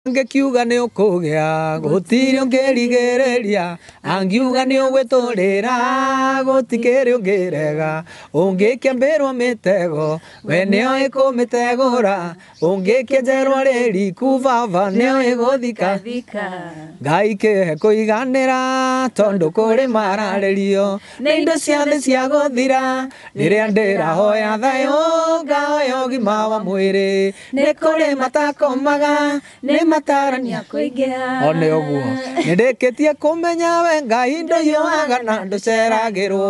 ngikiuga nä å kå gä a gå tirä å ngä rigä rä ria angiuga nä å gwä tå rä ra gå tikä rä å ngä rega å ngä kä ambä rwo mä tego we nä oä kå mä tegå ra å ngä kä njerwo rä riku baba nä oä gå thika ngai kä he kå iganä ra tondå kå rä mararä rio nä indo ciathä cia gå thira rä rä a ndä rahoya thayå ngaoya å gima wa mwä rä nä kå rä matakomaga nä matarania kuingira one oguo nindikitie kumenya we ngai nduiyoaga na nduceragirwo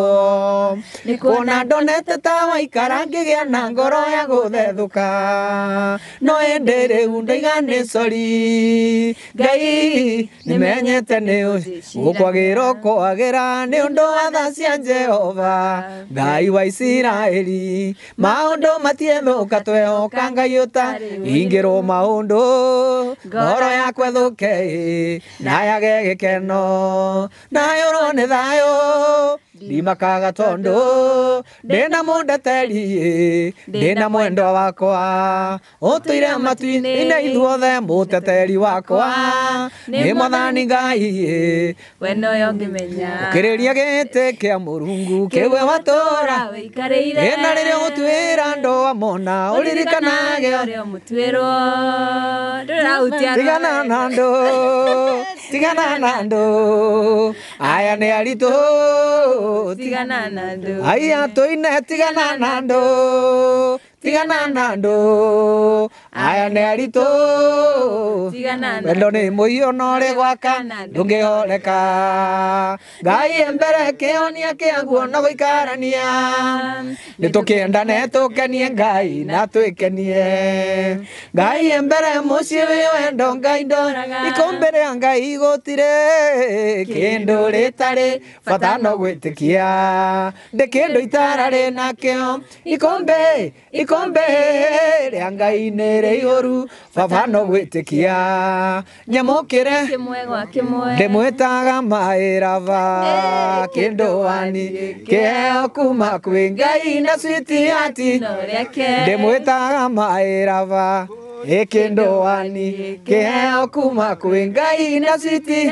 nikuna ndonete ta waikara ngigia na ngoro ya guthethuka no indi riu ndoiga ni cori ngai nimenyete ni gukwagira kwagira ni undu wa tha cia jehova ngai wa isiraeli maundu matiethuka twehoka ngai uta ingirwo maundu ya na ngoro yakwa thuke nayagegekenoo nayorwo nĩ thayũ ndimakaga tondu ndina mundeterie ndina mwendwa wakwa utuire matuine ithuothe muteteri wakwa ni mwathani ngai we noyo ngimenya ukiriria giti kia murungu kiwe watura wikarire na riria gutwira ndo amona uririkanage uria mutwirwo ndurautia tigana na ndu tigana na ndu aya ni aritu tigana nando. Aya toina tigana nando. tigana na andu aya nä aritå wendo nä må iyå na gwaka ndå ngä horeka ngai mbere kä onia kä aguo na gå ikarania nä tå kä endane kenie ngai na twä kenie ngai mbere må ciä wendo ngai ndoraga ikå rä a ngai gå tirä kä ndå rä tarä bata no gwä tä kia ndä kä ndå itara rä nakä o ikombe rĩa ngai nĩ rĩ ihũru baba no gwĩtĩkia nyamũkĩre ndĩmwĩtaga maĩraba kĩndũ wani kĩheo kuma kwĩ ngai na switi hati ndĩmwĩtaga maĩraba kä ndå wani kä heo kuma kwä ngai na citi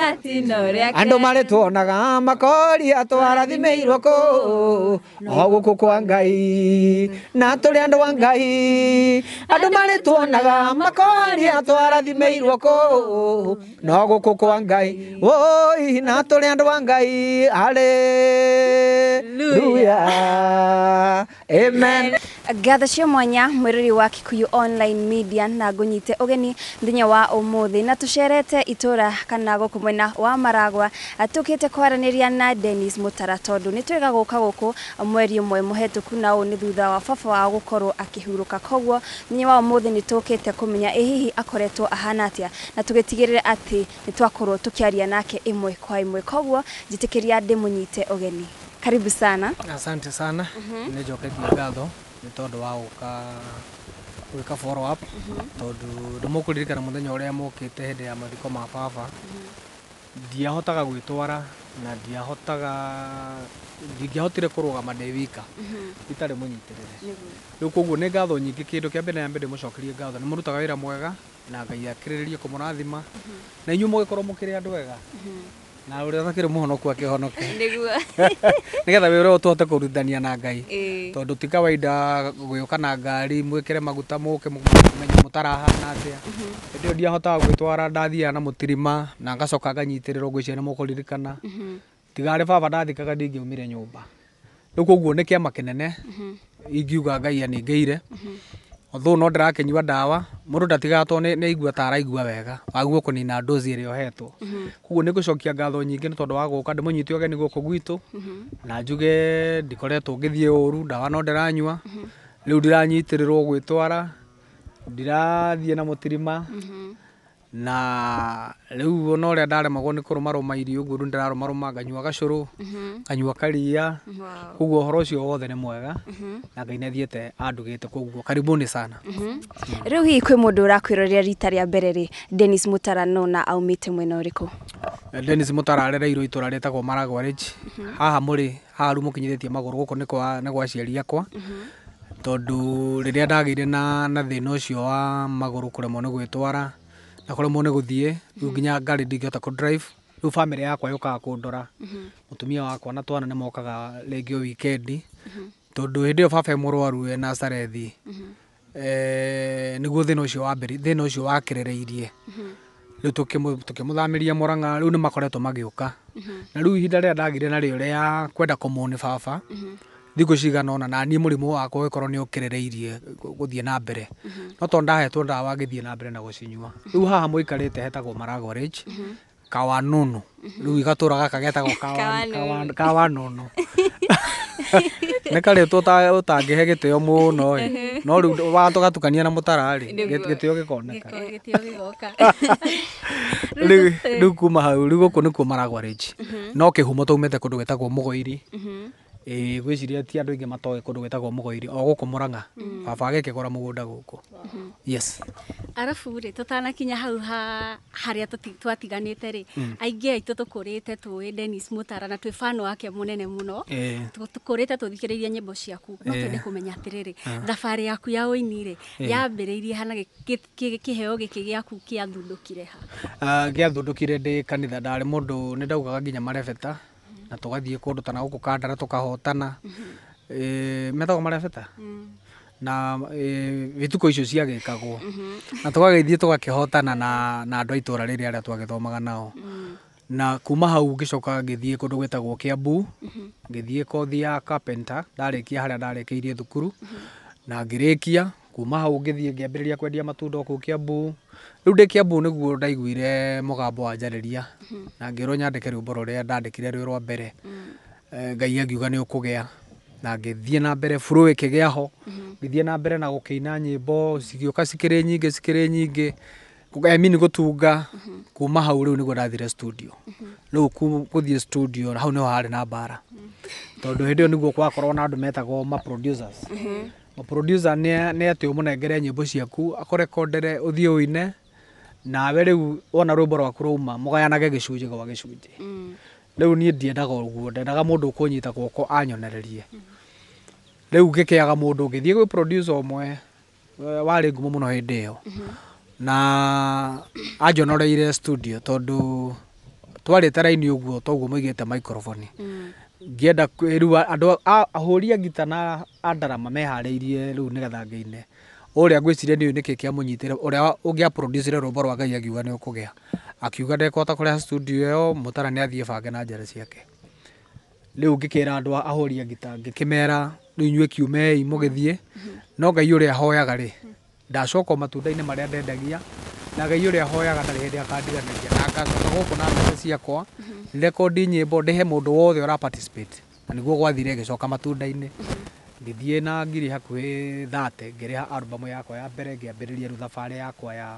andå marä twonaga makori twarathimä irwo kå o gå kå kwa ngai na tå rä andå wa ngai andå marä twonaga makori twarathimä irwo kå no gå kå kwa ngai oi na tå rä andå wa ngai arä luya amen ngatho cia mwanya mwiriri wa kikuyu online media na ngũnyite ũgeni thĩnya wa ũmũthĩ na tũcerete itura kana gũkũ mwena wa maragwa tũkĩte kwaranĩria na Dennis Mutara tondũ nĩ twega gũka gũkũ mweri ũmwe mũhetũku na ũũ nĩ thutha wa baba wao gũkorwo akĩhurũka koguo thĩnya wa ũmũthĩ nĩ tũkĩte kũmenya ĩ hihi akoretwo ahana atĩa na tũgĩtigĩrĩra atĩ nĩ twakorwo tũkĩaria nake imwe kwa ĩmwe koguo njĩtĩkĩria ndĩmũnyite ũgeni karibu sana asante sana uh mhm. -huh. nĩnjokete ngatho nä tondå wa gå ka gwä ka mhm. tondå nä må kå ririkana må thenya å rä a må te hä ndä ya mathiko ma baba mhm. ndiahotaga gwä twara na ndiahotaga ndingäahotire kå rå gama ndä wika mhm. itarä må nyitä rä re rä u koguo nä ngatho nyingä kä ndå kä a mbere na mbere må cokerie ngatho nä må rutaga wä ra mwega na ngai akä rä rä rie kå må rathima na inyuä må gä korwo må kä rä andå ega na uria takire muhonoku akihonoke niguo nigetha wira kå kurutithania na ngai tondu ti kawaida ka na ngari mwä mwikire maguta må må menya tarahana muke a ä mhm. ndä ä iyo ndiahotaga gwä twara ndathiaga na må tirima na ngacoka nganyitä rä rwo nganyitirĩrwo ngwiciria ririkana mhm. tigarä baba ndathikaga ndingä nyå mba rä u koguo nä kä ama kä nene mhm. ingiuga ngai ire although no ndĩrakĩnyua ndawa mũndũ ndatigatwo nĩ aigua ta araigua wega wagua kũnina dozi ĩrĩa ohetwo mhm. koguo nĩ gũcokia ngatho nyingĩ nĩ tondũ wa gũka ndĩmũnyite ũgeni gũkũ gwitũ mhm. na njuge ndikoretwo ngĩthiĩ ũru ndawa no ndĩranyua mhm. rĩu ndiranyitĩrĩrwo gwĩtwara ndirathiĩ na mũtirima na riu ona uria ndaremagwo ni kuruma ruma irio guo ndu ndiraruma ruma nganyua gacuru mhm. nganyua karia koguo horo ucio wothe ni mwega mhm. na ngai niathiete andugite koguo karibuni sana mhm. mm. riu hihi kwi mundu urakwirorera rita ria mbere ri Dennis Mutara nona aumite mwena uriku eh, Dennis Mutara arereirwo itura ritagwo Maragwarage haha muri haha riu mukinyithitie maguru guku ni gwa aciari akwa tondu riria ndagiire na na thina ucio wa maguru kuremwo ni gwitwara na korwo mone guthie ru mhm. nginya ngari ndingihota ku drive ru family yakwa yukaga kundora mutumia mhm. wakwa na twana mokaga rĩngĩ o weekend mhm. tondu hindi yo baba murwaru e, e Nazareth e, niguo thina ucio wambiri thina ucio wakirereirie riu tukimuthamiria Murang'a ni nimakoretwo magiuka na ru ihinda riria ndagire narĩo rĩa kwenda kumone baba thikå cigana ona naniä må rimå wakwa å korwo nä å kärereirie gå thiä na mbere mhm. no tondå ndahetwo ndawa ngä thiä na mbere na gå cinyua rä u haha må ikarä te hetagwo maragorage mhm. kawanunu mhm. rä u igatå raga kagetagwo kawanunu nä karätwo å tangä he gä tä o må no no rä u watå gatukania na må tararä gä tä o gä koneka rä u kuma hau rä u gå kå nä kuo maragorage no kä humo tå te kå ndå gä tagwo må goiri ĩĩ gwĩciria ti andũ aingĩ matoĩ kũndũ gwĩtagwo mũgoiri o gũkũ mũranga mm. baba agĩkĩgũra mũgũnda gũkũ yes arabu rĩ tũtanakinya hau ha harĩa twatiganĩte rĩ mm. aingĩ aitũ tũkũrĩte tũĩ Dennis Mutara na twĩ bano wake mũnene mũno tũkũrĩte tũthikĩrĩirie nyĩmbo ciaku no twende kũmenya atĩrĩrĩ thabarĩ yaku ya ũini rĩ yambĩrĩirie hana kĩheo kä gĩaku kĩathundũkire ha ah, gĩathundũkire ndĩ kanitha må ndå nä ndaugaga nginya marebeta na tugathie kundu ndå tana guku kå kandara tå kahotana mm-hmm. metagwo marä mm. mm-hmm. a beta na vituko icio ciagekagwo na tugagithie tå gakä hotana na andå a riri ra rä rä arä a nao mm. na kuma hau ngĩcoka ngĩthiĩ kũndũ gwĩtagwo Kiambu mm-hmm. ngithie kothi ya carpenter ndarĩkia harĩa irie thukuru na ngĩrĩkia kuma hau ngĩthiĩ ngĩambĩrĩria kwendia matunda kũu Kiambu Rĩu ndĩ Kiambu nĩguo ndaiguire mũgambo wa njarĩria hmm. na ngĩrwo nyandĩke rwĩmbo rũrĩa ndandĩkire rwĩ rwa mbere hmm. eh, Ngai akiuga nĩ ũkũgĩa na ngĩthiĩ na mbere bũrũ ĩkĩgĩa ho hmm. ngĩthiĩ na mbere na gũkĩina nyĩmbo cigĩũka cikĩrĩ nyingĩ cikĩrĩ nyingĩ kũgemini gũtunga kuma hau rĩu nĩguo ndathire studio rĩu gũthiĩ studio hau nĩho harĩ na mbara tondũ hĩndĩ ĩyo nĩguo kwakorwo na andũ metagwo ma producers ma producer nĩ atĩ ũmũnengere nyĩmbo ciaku akũrekondere ũthiĩ ũine nawe riu wona rwimbo rwaku gayanage gä gicunji gwa mm. rä u ni ndiendaga guo ndendaga kå nyita guoko anyonererie riu ngikiaga mundu ngithie gwi producer mwe eh, warä ngumo må no hä ndä ä yo mm-hmm. na anjonoreire tondå twarä te raini å guo toguo må igä te microphone mm. ngä rä u andå ahå ria ngita na andarama meharä irie rä u nä getha ngä ine uria ngwiciria ni niki kiamunyitire uria ungia producer rwimbo rwa ngai akiuga ni ukugia akiuga de kota kureha studio yo mutara ni athie bange na njara ciake riu ngikira andu ahoria ngita ngikimera riu inyue kiumei mugithie no ngai uria ahoyaga ri ndacoka matunda-inä marä a ndendagia na ngai å ahoyaga a hoyaga ndarä hä akandiganagia na ngacoka gå kå na mbeca ciakwa rekondi nyä mbo ndä he må wothe å participate na nä gwathire gicoka matunda-inä ngĩthiĩ na ngiri hakuhä thate ha albamu yakwa ya mbere rä ria ruthabarä yakwa ya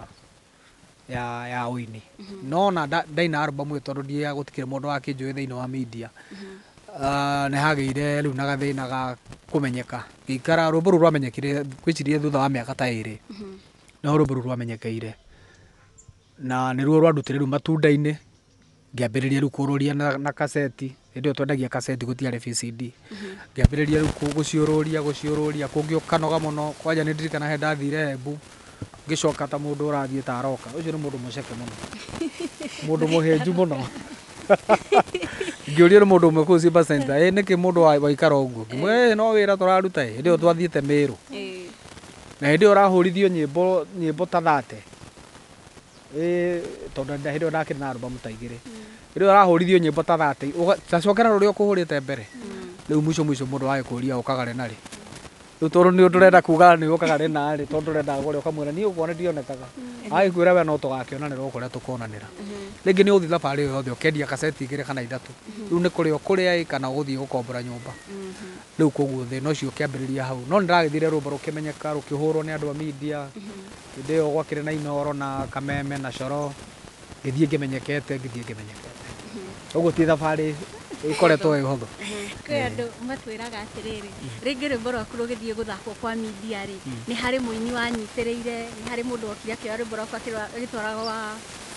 ya ya ũini mhm. no ona ndaina albamu ĩyo tondũ ndiĩ gũtikĩrĩ mũndũ wakĩnjũĩ thĩinĩ wa media mhm. ah, nĩ hagĩire rĩu na gathĩna ga kũmenyeka rå mbå ru rwamenyekire ngwĩcirie thutha wa aka ta rä mhm. no rũmbo rũu rwamenyekeire na nĩruo rä u matunda-inĩ ngĩambĩrĩria rĩu kũrũria na kaseti hindi yo twendagia kaseti gutiare VCD mhm. ngiambiriria riu guciururia guciururia kungi ukanoga muno kwanja ni ndirikana he ndathire Embu ngicoka ta mundu urathiä ta aroka ucio ni mundu muceke muno mundu muhenju muno ngiuria ni mundu umwe kuu Simba Center ä nä kä må ndå waikara å guo ngimwä no wä ra tå raruta ä ndä ä yo twathiä te mä rå na hä ndä ä yo rahå rithio nyä mbo ta thate tondå hä ndä ä yo ndakirä na arå bamu ta igä rä mm ä rä å arahå nyĩmbo ta thate tacokera rå rä a å kå hå rä te mbere rä u mwico mwico må ndå wagä kå ria å kagare narä rä u tondå nä å ndå renda kuga nä å kagare narä tondå ndå rendaga gå å kamwä ra niä å kuona ndionekaga mm-hmm. agäkwä ra we no tå gakĩonanä ra å kå rä a tå konanä ra mm-hmm. rĩngĩ nä å thiä thabarä ä yothe å kendia kaceti igä rä kana ithatũ rä u nä kå rä a kå rä a kana å gå thiä gå kombora nyå mba mm-hmm. rä u koguo thä na å cio å kä ambä rä ria hau no nä ndäragä thire rå mba rå kä menyeka rå kä hå rwo nä andå a media hä ndä ä yo gwakä rä na inoro na kameme na coro ngä thiä ngä menyekete ngä thiä ngä menyekete koguo ti thabarĩ ikoretwo ĩ hũthũ kwĩ andũ matwĩraga atĩrĩrĩ rĩngĩ rwĩmbo rwaku rũgĩthiĩ gũthakwo kwa media rĩ hmm. ni harĩ mũini wanyitĩrĩire nĩ harĩ mũndũ okire akĩoya rwĩmbo rwaku agĩtwaragwo wa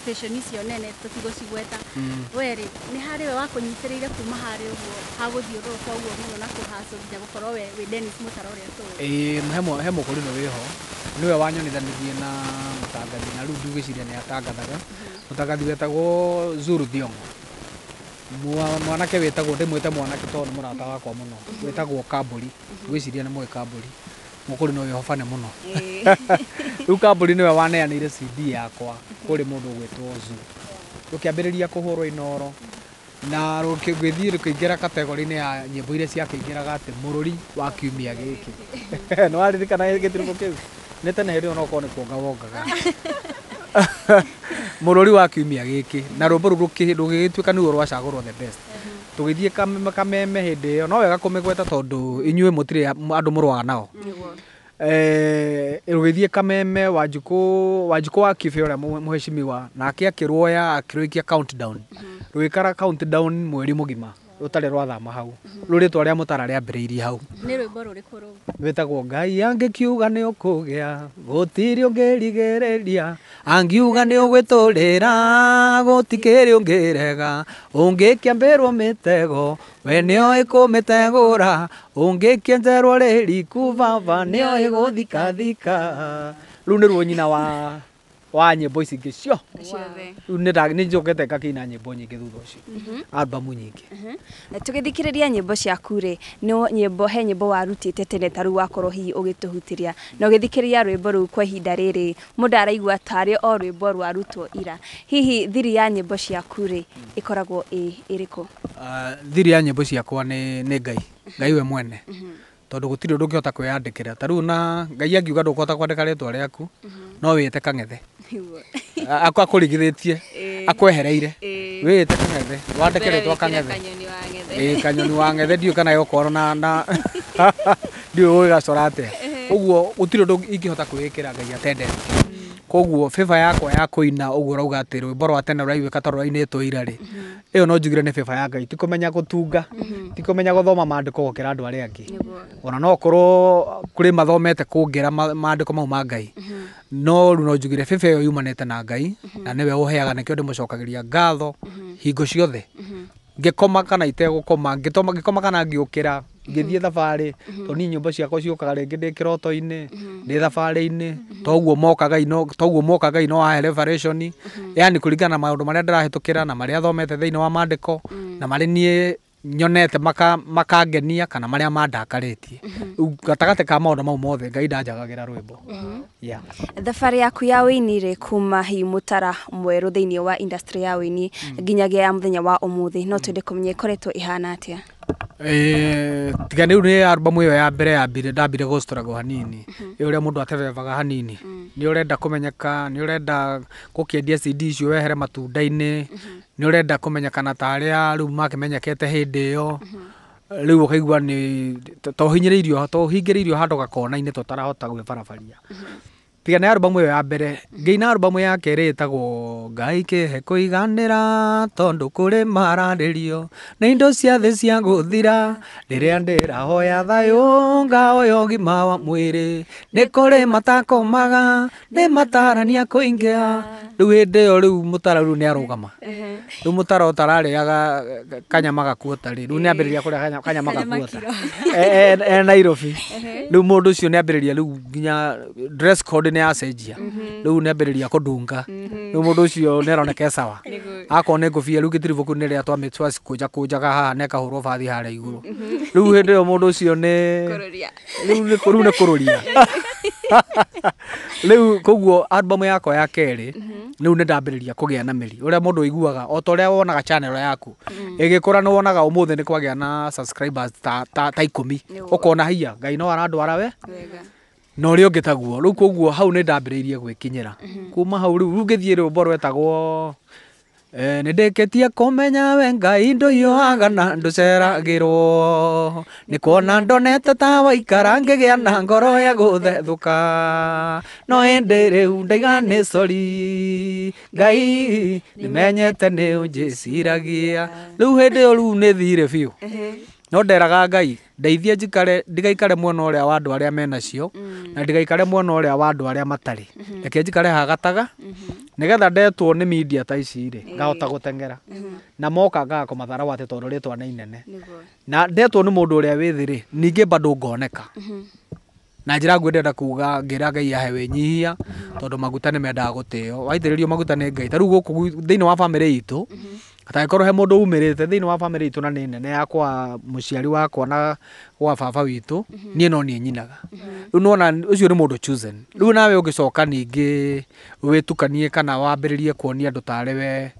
station icio nene tũtigũcigweta hmm. werĩ nĩ harĩ we wakũnyitĩrĩire kuma harĩ ũguo hagũthiũrũrũka ũguo mũno na kũhacũ nginya gũkorwo we wĩ Dennis Mũtara ũrĩa tũĩ ĩĩ he mũkũrinũ wĩho nĩwe wanyonithanirie na mũtangathi na rĩu ndiũgĩciria nĩ atangathaga hmm. mũtangathi wetagwo Zuru Thiongo mwanake wetagwo ndimwite mwanake tondå nä må rata wakwa må no wetagwo kambåri gwä ciria nä moä kambåri må no wä hobane må no rä u ri nä we waneanä ire cd yakwa kå rä må ndå å gwätwo zu rå kä ambä rä ria kå hå rwo inoro na rå thiä rå kä ingä ra kategorä ya nyä mbo iria ciakä ingä raga atä må rå ri wa kiumia gä kä nä waririkana gä tirå kä u nä tene hä rä ä yo nokorwo nä kuongawongaga murori wa kiumia giki na rwimbo ru rugigituika niguo rwacagurwo the best mm-hmm. tugithie kameme hindi yo no wega kumigweta tondu inyue mutire andu murwaga nao eh, rugithie kameme wanjiku wanjiku wa kibe uria muheshimiwa nake akirwoya akirwikia countdown mm-hmm. rwikara countdown mweri mugima utare rwa thama hau ruritwa ria mutara riambiriirie hau ni rwimbo ruriku ruu rwitagwo ngai kiuga ni ukugia gutiri ange uga ni ugwiturira gutikiri ungirega ungikiambirwo mitego we nioe kumitegura ungikienjerwo ririku vava nioe guthikathika ruu ni ruo nyina wa wa nyimbo ici ingä cio rä u nä njåkete ngakina nyimbo nyingi thutha å cio mhm. albamu nyingä tå nyimbo ciaku rä nä nyimbo he nyimbo warutä te tene taru rä u wakorwo hihi å gä tå hutä na å gä thikä kwa ihinda rä rä må ndå araigua tarä o rwimbo mbo rwarutwo ira hihi thiri ya nyimbo ciaku rä ikoragwo koragwo ah, ä thiri ya nyimbo ciakwa ni ngai ngai we mwene tondå gå tirä å ndå ngä na ngai angiuga ndå kå hota kwandä mhm. no wite kang'ethe akwakurigithitie akwehereire wite kangethe wandekeretwo kangethe kanyoni wa ngethe ndiå kana yokorwo na ndiå gå gä gacora atä å guo gå tirä ndå ingä hota kwä kä ra ngai atendete koguo favor yakwa ya kuina uguo rauga ati rwimbo rwa tene rwaiguika to rwainitwo ira ri iyo mm-hmm. no njugire ni feva ya ngai ti kumenya gutunga mm-hmm. ti kumenya guthoma maandiko gukira andu aria angi ona no korwo kuri mathomete kungira maandiko mau ma ngai mm-hmm. no ru no njugire feva iyo yumanite na ngai na niwe uheaga nikio ndimucokagiria ngatho hingo ciothe ngikoma kana ngä ngikoma kana ngiukira mhm. ngithie thabarä mhm. to ni nyumba ciakwa ciukaga rä ngä ndä kä roto-inä mhm. ndä thabarä-inä toguo mokagai no wahe yani kå ringana na maå ndå marä a ndä rahä tå kä ra na marä a thomete thä inä wa mandä ko mm. na marä niä nyonete makangenia kana maria mandakaritie mhm. gatagate ka maundu mau mothe ngai ndanjagagira rwimbo mhm. thabari yaku ya wini rä kuma hi mutara mweru thä inä wa industry ya wini mm. nginyagia ya muthenya wa umuthi no twende kå menya ikoretwo ihana atia Eh, tiga rä u nä arbamu ä yo ya mbere yambire ndambire gå stragå hanini ä rä a må ndå atebebaga hanini mm. nä å renda kå menyeka nä å renda gå kä endia cd icio wehere matunda-inä mhm. nä å renda kå menyekana tarä a rä u makä menyekete hä ndä ä yo mhm. rä u å kaigua nä tohinyä rä irio tohingä rä irio handå gakona-inä tå tarahota gwä barabaria mhm tiga nä arubamu ä yo ya mbere ngä ina arubamu ya kerä ä tagwo ngai kä he kå iganä ra tondå kå rä mararä rio nä indo cia thä cia gå thira rä rä a ndä rahoya thayå ngahoya å gima wa mwä rä nä kå rä matakomaga nä matarania kå ingä ha rä u hä ndä ä yo rä u må tara rä u nä arå gama rä u må tara å tararä aga kanyama gakuota rä rä u nä ambä rä ria kå rä a kanyama e, e, e, nairobi rä u må ndå å cio nä ambä rä ria rä u nginya nä yacenjia rä u nä ambä rä ria kå ndunga rä u må ndå å cio nä aroneke cawa akorwo nä ngåbia rä u gä tiribå kå nä rä a twamä twacikå njakå njaga haha na ĩkahå rwo bathi harä igå rå rä u hä ndä ä yo må ndå å cio nä rä u nä kå rå ria rä u koguo albamu yakwa ya kerä rä u nä ndambä rä ria kå gä a na mä ri å rä a må ndå aiguaga o ta å rä a wonaga chanel yaku ä gä kå ra nä wonaga å må thä nä kwagä a na ta ikå mi å kona hiya ngai no arandwara we na å rä a å ngä taguo rä u koguo hau nä ndambä rä irie gwä kinyä ra mhm. kuma hau rä u rä ngä thiä rä mbo rwetagwo eh, nä ndä kä tie kå menya we ngai ndå ioaga na ndå ceragä rwo nä kuona ndonete ta waikara ngä gä a na ngoro ya gå thethå ka no ä ndä rä u ndaiga nä cori ngai nä menyete nä å njä ciragia rä u hä ndä ä yo rä u nä thirä biå no nderaga ngai ndeithie njikare ndigaikare mwena ũrĩa wa andũ mena cio mm. na ndigaikare mwena ũrĩa wa andũ arĩa matarĩ mm-hmm. reke njikare hagataga mm-hmm. nigetha ndetwo ni media ta ici rĩ ngahota gutengera mm-hmm. na moka ngaga kũmatharaũ atĩ tondũ rĩtwa nĩ inene na ndetwo ni mundu ũrĩa withi ri rĩ bado ngoneka na njĩra ngwe ndenda kuga ngĩra ngai ahe nyihia tondu maguta ni mendaga gũtĩo waithiririo maguta ni ngai ta rĩu guku thĩinĩ wa bamĩrĩ itũ Hatangĩkorwo he mundu umirite thini wa bamĩrĩ itũ na nĩ nene yakwa mũciari wakwa na wa baba witũ mhm. niĩ no niĩ nyinaga mhm. rĩu nĩwona ũcio nĩ mũndũ chosen rĩu nawe ũngĩcoka ningĩ wĩtukanie kana wambĩrĩrie kuonia andũ tarĩ we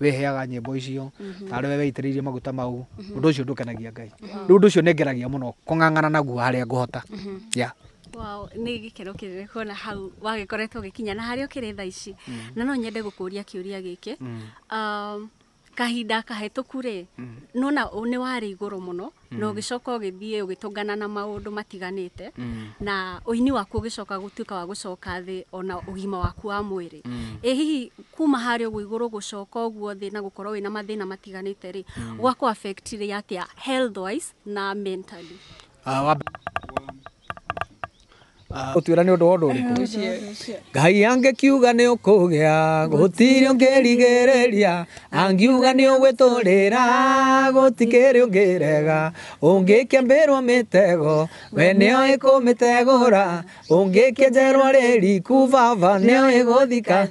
wĩheaga nyĩmbo icio mhm. tarĩ we weitĩrĩirie maguta mau ũndũ ũcio ndũkenagia Ngai rĩu ũndũ ũcio nĩ ngeragia mũno kũng'ang'ana naguo harĩa ngũhota yeah Wow, nĩ gĩkeno kĩnene kona hau wagĩkoretwo ũgĩkinya na harĩa ũkĩrĩ thaa ici mm. na no nyende gũkũria kĩũria gĩkĩ mm. um, kahinda kahetuku rä mm. nona nä warä igå rå må no mm. na å gä coka å gä thiä å gä ngana na maå ndå matiganä te mm. na å ini waku å gä coka gå tuä ka wa gå coka thä ona å gima waku wa mwä rä ä hihi kuma harä å gå igå rå gå coka å guo thä na gå korwo wä na mathä na matiganä te rä gwakå rä atä a na mentally uh, gå utwira ni undu wa undu uriku ngai angikiuga ni ukugia gutiri ungirigiriria angiuga ni ugwiturira gutikiri ungirega ungikiambirwo mitego we nio ikumitegura ungikienjerwo ririku baba nio iguthika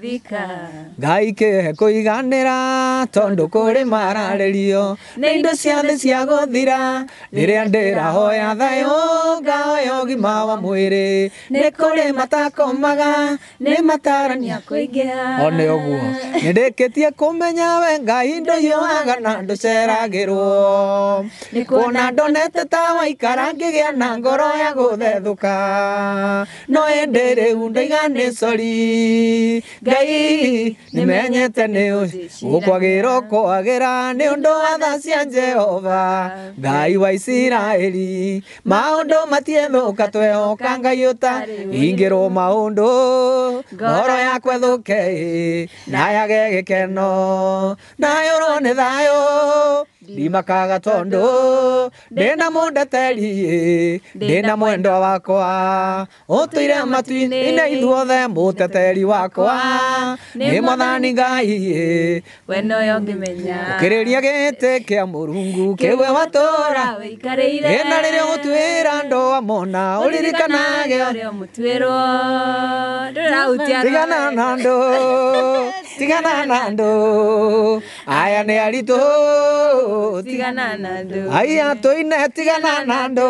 ngai kä he kå iganä ra tondå kå rä mararä rio nä indo cia gå thira rä thi ciaguthira riria ndirahoya thayo ngahoya gima wa mwä rä nä kå rä matakomaga nä matarania kå ingä ha nä å guo nä ndä kä tie kå menya we ngai ndå iåaga na ndå ceragä rwo nä kuona ndonete ta waikara ngä gä a na ngoro ya gå thethå ka no ä ndä rä u ndaiga nä cori ngai nä menyete nä gå kwagä ra nä å ndå watha cia jehova ngai wa isiraeli maå ndå matiethå ka twehoka ngai å maguta ingirwo maundu ngoro yakwa thuke nayage gikeno nayurwo ni thayo ndimakaga tondu ndina mundeterie ndina mwendwa wakwa utuire matuine ithuothe muteteri wakwa ni mwathani ngai we noyo ngimenya ukiriria giti kia murungu kiwe watura wikarire na riria gutwira andu amona uririkanage uria mutwirwo ndurautia tigana na andu tigana na andu aya ni aritu తిగనానాండు అయ్యా తొయిన తిగనానాండు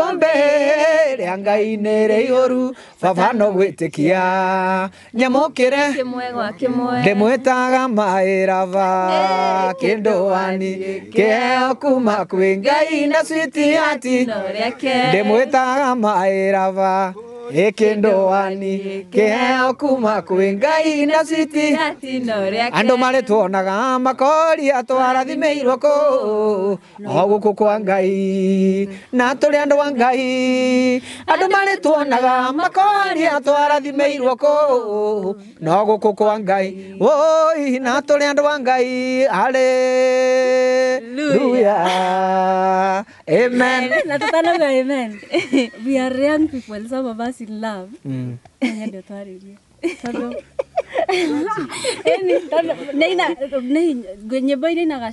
ikombe a ngai rä nĩ rĩ ihũru baba no gwĩtĩkia nyamũkĩre ndĩmwĩtaga maĩraba kĩndũ wani kĩheo kuma kwä ngai na switi taga maä raba kä ndoani kä heo kuma kwä ngai na citi andå marä tuonaga makoria twarathimä irwo kå o gå kå kwa ngai na tå rä andå wa ngai andå marä tuonaga makoria twarathimä irwo kå no gå kå kwa ngai oi na tå rä andå wa ngai arä Amen. Natatana kwa amen. We are young people, some of us in love. Mm. wendo rĩ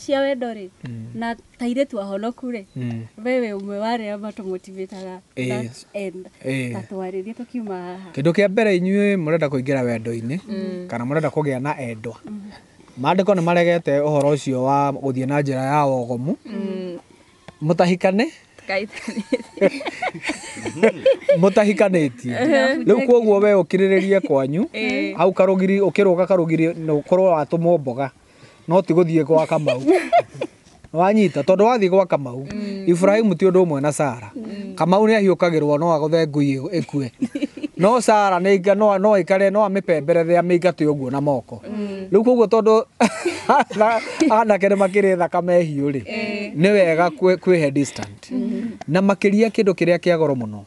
yaani, na tairĩtu ahonoku rĩ we wĩ ũmwe wa arĩa matũmũtivĩtaga na mm. eh. eh. twarĩrie tũkiuma haha kĩndũ kĩa mbere inyuĩ mũrenda kũingĩra wendo ini mm. kana mũrenda kũgĩa na endwa maandĩko mm. nĩ maregete ũhoro ũcio wa gũthiĩ na ya wogomu mutahikanä mutahikanätie rä u koguo we å kä rä rä rie kwanyu eh. au karugiri å kä rå ga karå karugiri å korwo watå mwo mboga no tigå thiä gwa kamau wanyita tondå wathiä gwa kamau mm. iburahimu ti å ndå å mwe na sara mm. kamau nä ahiå kagä rwo no agå the i ä kue no sara nä ga no no ikare no amipemberethea the amiga tu guo na moko mm. rä u koguo tondå anake nä makä rä thakame hiå rä nä wega kwä mm-hmm. mm. eh. he distant na makiria kindu kiria kia goro muno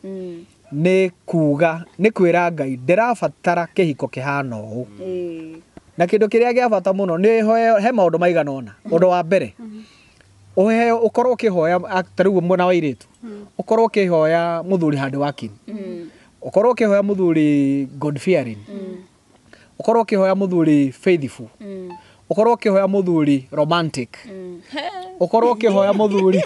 ni kuga ni kwira ngai ndärabatara kä hiko kä hana na kindu kiria gia rä a gä bata må no nä he maundu maigana ona undu mm-hmm. wa mbere uheo mm-hmm. ukorwo ukihoya ta rĩu mwena wa iritu ukorwo mm. kihoya muthuri handi wakini ukorwo ukihoya muthuri god fearing mm. ukorwo ukihoya muthuri faithful mm. ukorwo ukihoya muthuri romantic mm. ukorwo ukihoya muthuri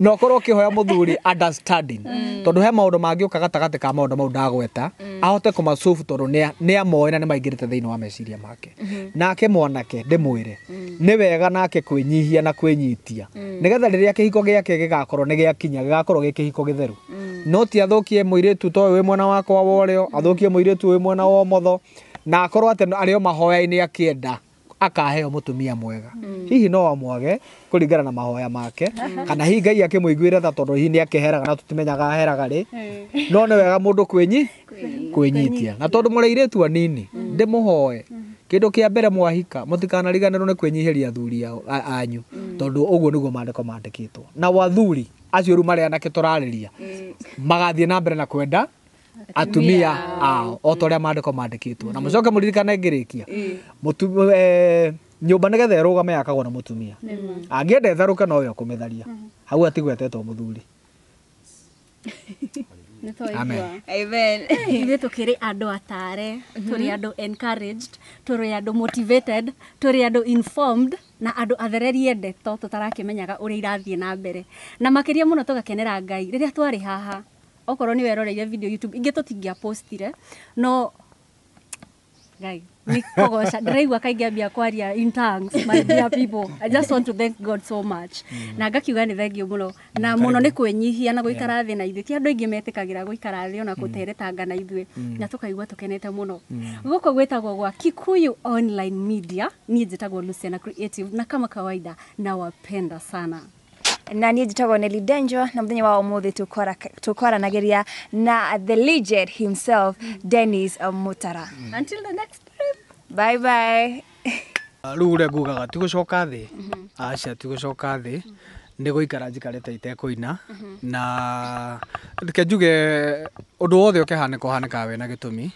no korwo hoya muthuri understanding mm. tondu he maundu mangiuka gatagati ka maundu mau ndagweta mm. ahote kumacubu tondu ni amoe na ni maingirite thiini wa meciria make mm-hmm. nake mwanake ndimwire mm. ni wega nake nyihia na nyitia kwinyitia nigetha riria kihiko giake gigakorwo ni giakinya gigakorwo gi kihiko theru no ti athukie tu toy wi mwena wakwa wa urio athukie tu wi mwena wa motho na akorwo ati ario mahoya-ini akienda akaheo mutumia mwega mm. hihi no amwage kuringana na mahoya make mm-hmm. kana hihi ngai akimwiguire tha tondu hihi ni akiheraga na tutimenyaga aheraga ri no ni wega mundu kwä nyitia na tondu muri iritu anini mm. ndå mm. kindu kia mbere mwahika kwä nyihä ria athuri anyu mm. tondu uguo niguo maandiko maandikitwo na wathuri acio riu mari anake turariria magathie na mbere na kwenda atumia ao o ta å rä a mandäko mandäkä na må mm-hmm. coke må ririkane ngä rä kia mm. eh, nyå mba nä getha ä rå game yakagwo na må tumia angä enda tharå ke nowe kå mä tharia mm-hmm. hau atigwetetwo må thuri ithuä tå kä rä andå atare tå rä andå tå rä andå tå rä andå na andå athererie ndeto tå tarakä menyaga å rä a irathiä na mbere na makä ria må no tå gakenera ngai rä rä a twarä haha okorwo nä weroreire video youtube ingä tå tingäapostire no gai nikugoca ndiraigua kaingä ambia kwaria in tongues my dear people i just want to thank god so much mm. na ngakiuga nä thengio må no na må no nä kwänyihia na gå ikara thä na ithuä ti andå aingä metĩkagä ra gå ikara thä ona mm. gå teretanga na ithuä mm. na tå kaigua tå kenete må no gå gwä tagwo gwa kikuyu online media niä njä tagwo luciana creative na kama kawaida na wapenda sana na niä njätagwo Nelly denjo na må thenya wa må thä tå kwaranageria na the legend himself Dennis Mutara until the next bye bye ah, rä u rä a ngugaga tigå coka thä mm-hmm. aca tigå coka thä nä gå ikara njikarä te itekå ina mhm. na ke å ndå wothe å kähanä ka å hanä kaga wä na gä tå mi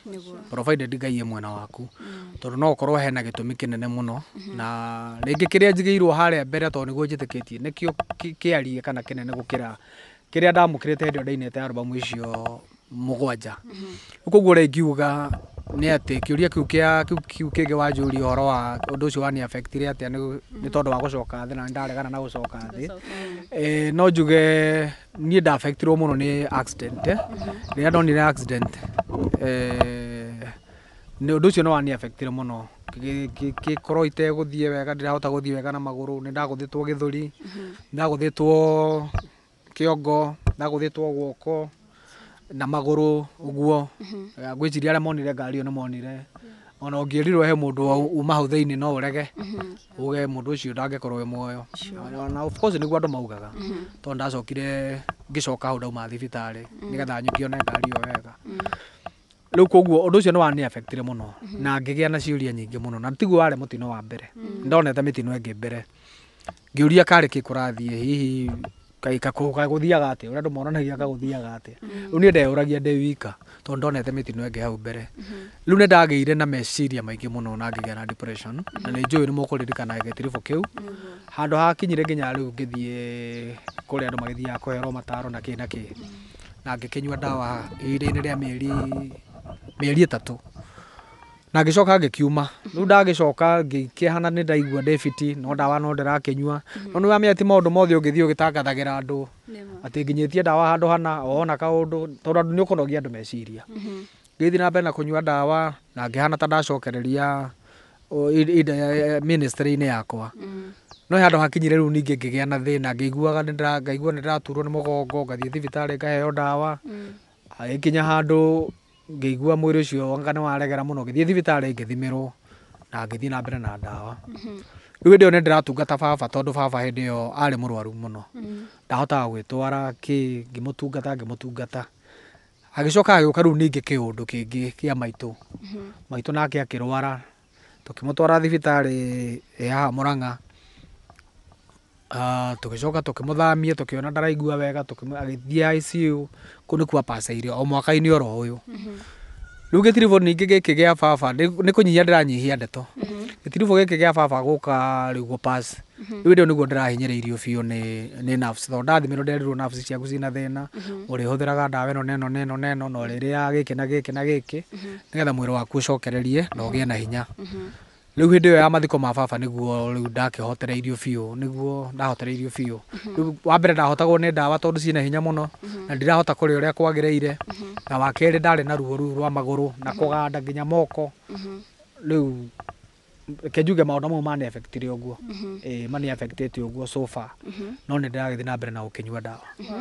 ngaiye mwena waku mhm. tondå no å korwo hena gä tå mi kä nene må no mhm. na rä ngä kä rä a njigä irwo harä a mbere tondå nä guo njä tä kä tie nä kä kä arie kana kä nene gå kä ra kä rä a ndamå kä rä te hä ndä ä yo ndainäte arbamu icio må gwanja koguo å rä nä atä kä å ria kä u kä ngä wanjå ria å horo wa å ndå å cio wanä abektire atä a nä tondå wa gå coka thä na nä ndaregana na gå coka thä no njuge niä ndabektirwo må no nä rä rä a ndonire nä å ndå å cio nä wanä abektire må no gä korwo itegå thiä wega ndä rahota gå thiä wega na magå rå nä ndagå thä two gä thå ri mhm. ndagå thä two kä ongo ndagå thä two guoko na maguru uguo mm-hmm. eh, ngwiciria ara monire ngari ni monire ona ngirirwo he mundu uma hau thĩinĩ no urege mm-hmm. uge mundu ucio ndangĩkorwo e moyo ona of course nĩguo andũ maugaga mm-hmm. to ndacokire ngicoka hu ndauma thibitarĩ mm. nĩgetha nyũkione ngari yo wega mm. rĩu koguo ũndũ ũcio wani affectire muno na ngĩgĩa na ciuria nyingi muno na tiguo ware mutino wa mbere mm. ndonete mitino ĩngĩ mbere ngiuria karĩ kikurathie hihi gaguthiaga atä å rä a andå monanagia thiaga atä mm. rä u nä ndeåragia ndä wika tondå ndonete mä tino ä hau mbere mm-hmm. rä u nä ndagä ire na meciria maingä må no na ngä gä a na na nä njå ä nä måkå ririkana gä tiribå kä u mm-hmm. handå hakinyire nginya rä u ngä thiä kå rä andå magä thiaga kå herwo mataro na kä na kä mm. na ngä kä nyua ndawa ihinda-inä rä a mä eri ä tatå na ngä coka ngä kiuma rä u ndagä coka ngä hana nä ndaigua no ndawa no ndä rakä no nä wamä ati maå ndå mothe å ngä thiä å gä tangathagä ra andå atä nginyä tie ndawa handå hana ona kaå ndå tondå andå nä å kå andå meciria mhm. ngä thiä na mbere na kå nyua ndawa na ngä hana ta ndacokereria ministry-inä yakwa mhm. no handå hakinyire rä u ningä ngä gä a na thä na ngä iguaga ngaigua nä ndäraturwo nä må gongo ngathiä thibitarä ngaheo ndawa ä mhm. kinya handå rä å cio anga nä waregera mũno ngĩthiĩ thibitarĩ ngĩthimirwo na thiä na mbere na ndawa mhm. rĩu hĩndĩ ĩyo nĩ ndĩratungata baba tondå baba arä må rwaru må no mhm. ndahotaga gwĩtwara kĩ u ningä kä å ndå kä ngä kä a maitå maitå nake må twara thibitarä ĩ haha ranga Ah, tugicoka tukimuthamia tukiona ndaraigua wega agithia ICU kuu kua apaceire o mwaka-inä oro å yå mm-hmm. rä u gä tiribå ningä gä kä gä a baba nä kå nyihia ndä ranyihia ndeto mm-hmm. gä tiribå gä kä gä a baba gå ka rä guo mm-hmm. rä u ndä ä yo nä guo ndä rahinyä rä irio biå nä tondå ndathimä rwo nderirwo ciaku cina thä na å rä hå thä raga ndawa ä no neno neno neno na å rä rä a gä kä na gä kä na gä kä nä getha mwä rä waku å cokererie na å gä e na hinya rä u hä ndä ä yo ya mathiko ma baba nä guo rä u niguo riu ndakihotereirio biu niguo ndahotereirio biu mhm. riu wa mbere ndahotagwo nä ndawa tondå ciä na hinya må no mhm. na ndirahota kå kuria uria kwagireire mhm. na wa keri ndari na wakerä ndarä na ruo u rwa magå rå na kuganda nginya moko rä u kejuge maona mau mani affectire uguo e mhm. mani affectete uguo so far mhm. no ne ndiragithi na mbere na gukinyua dawa mhm.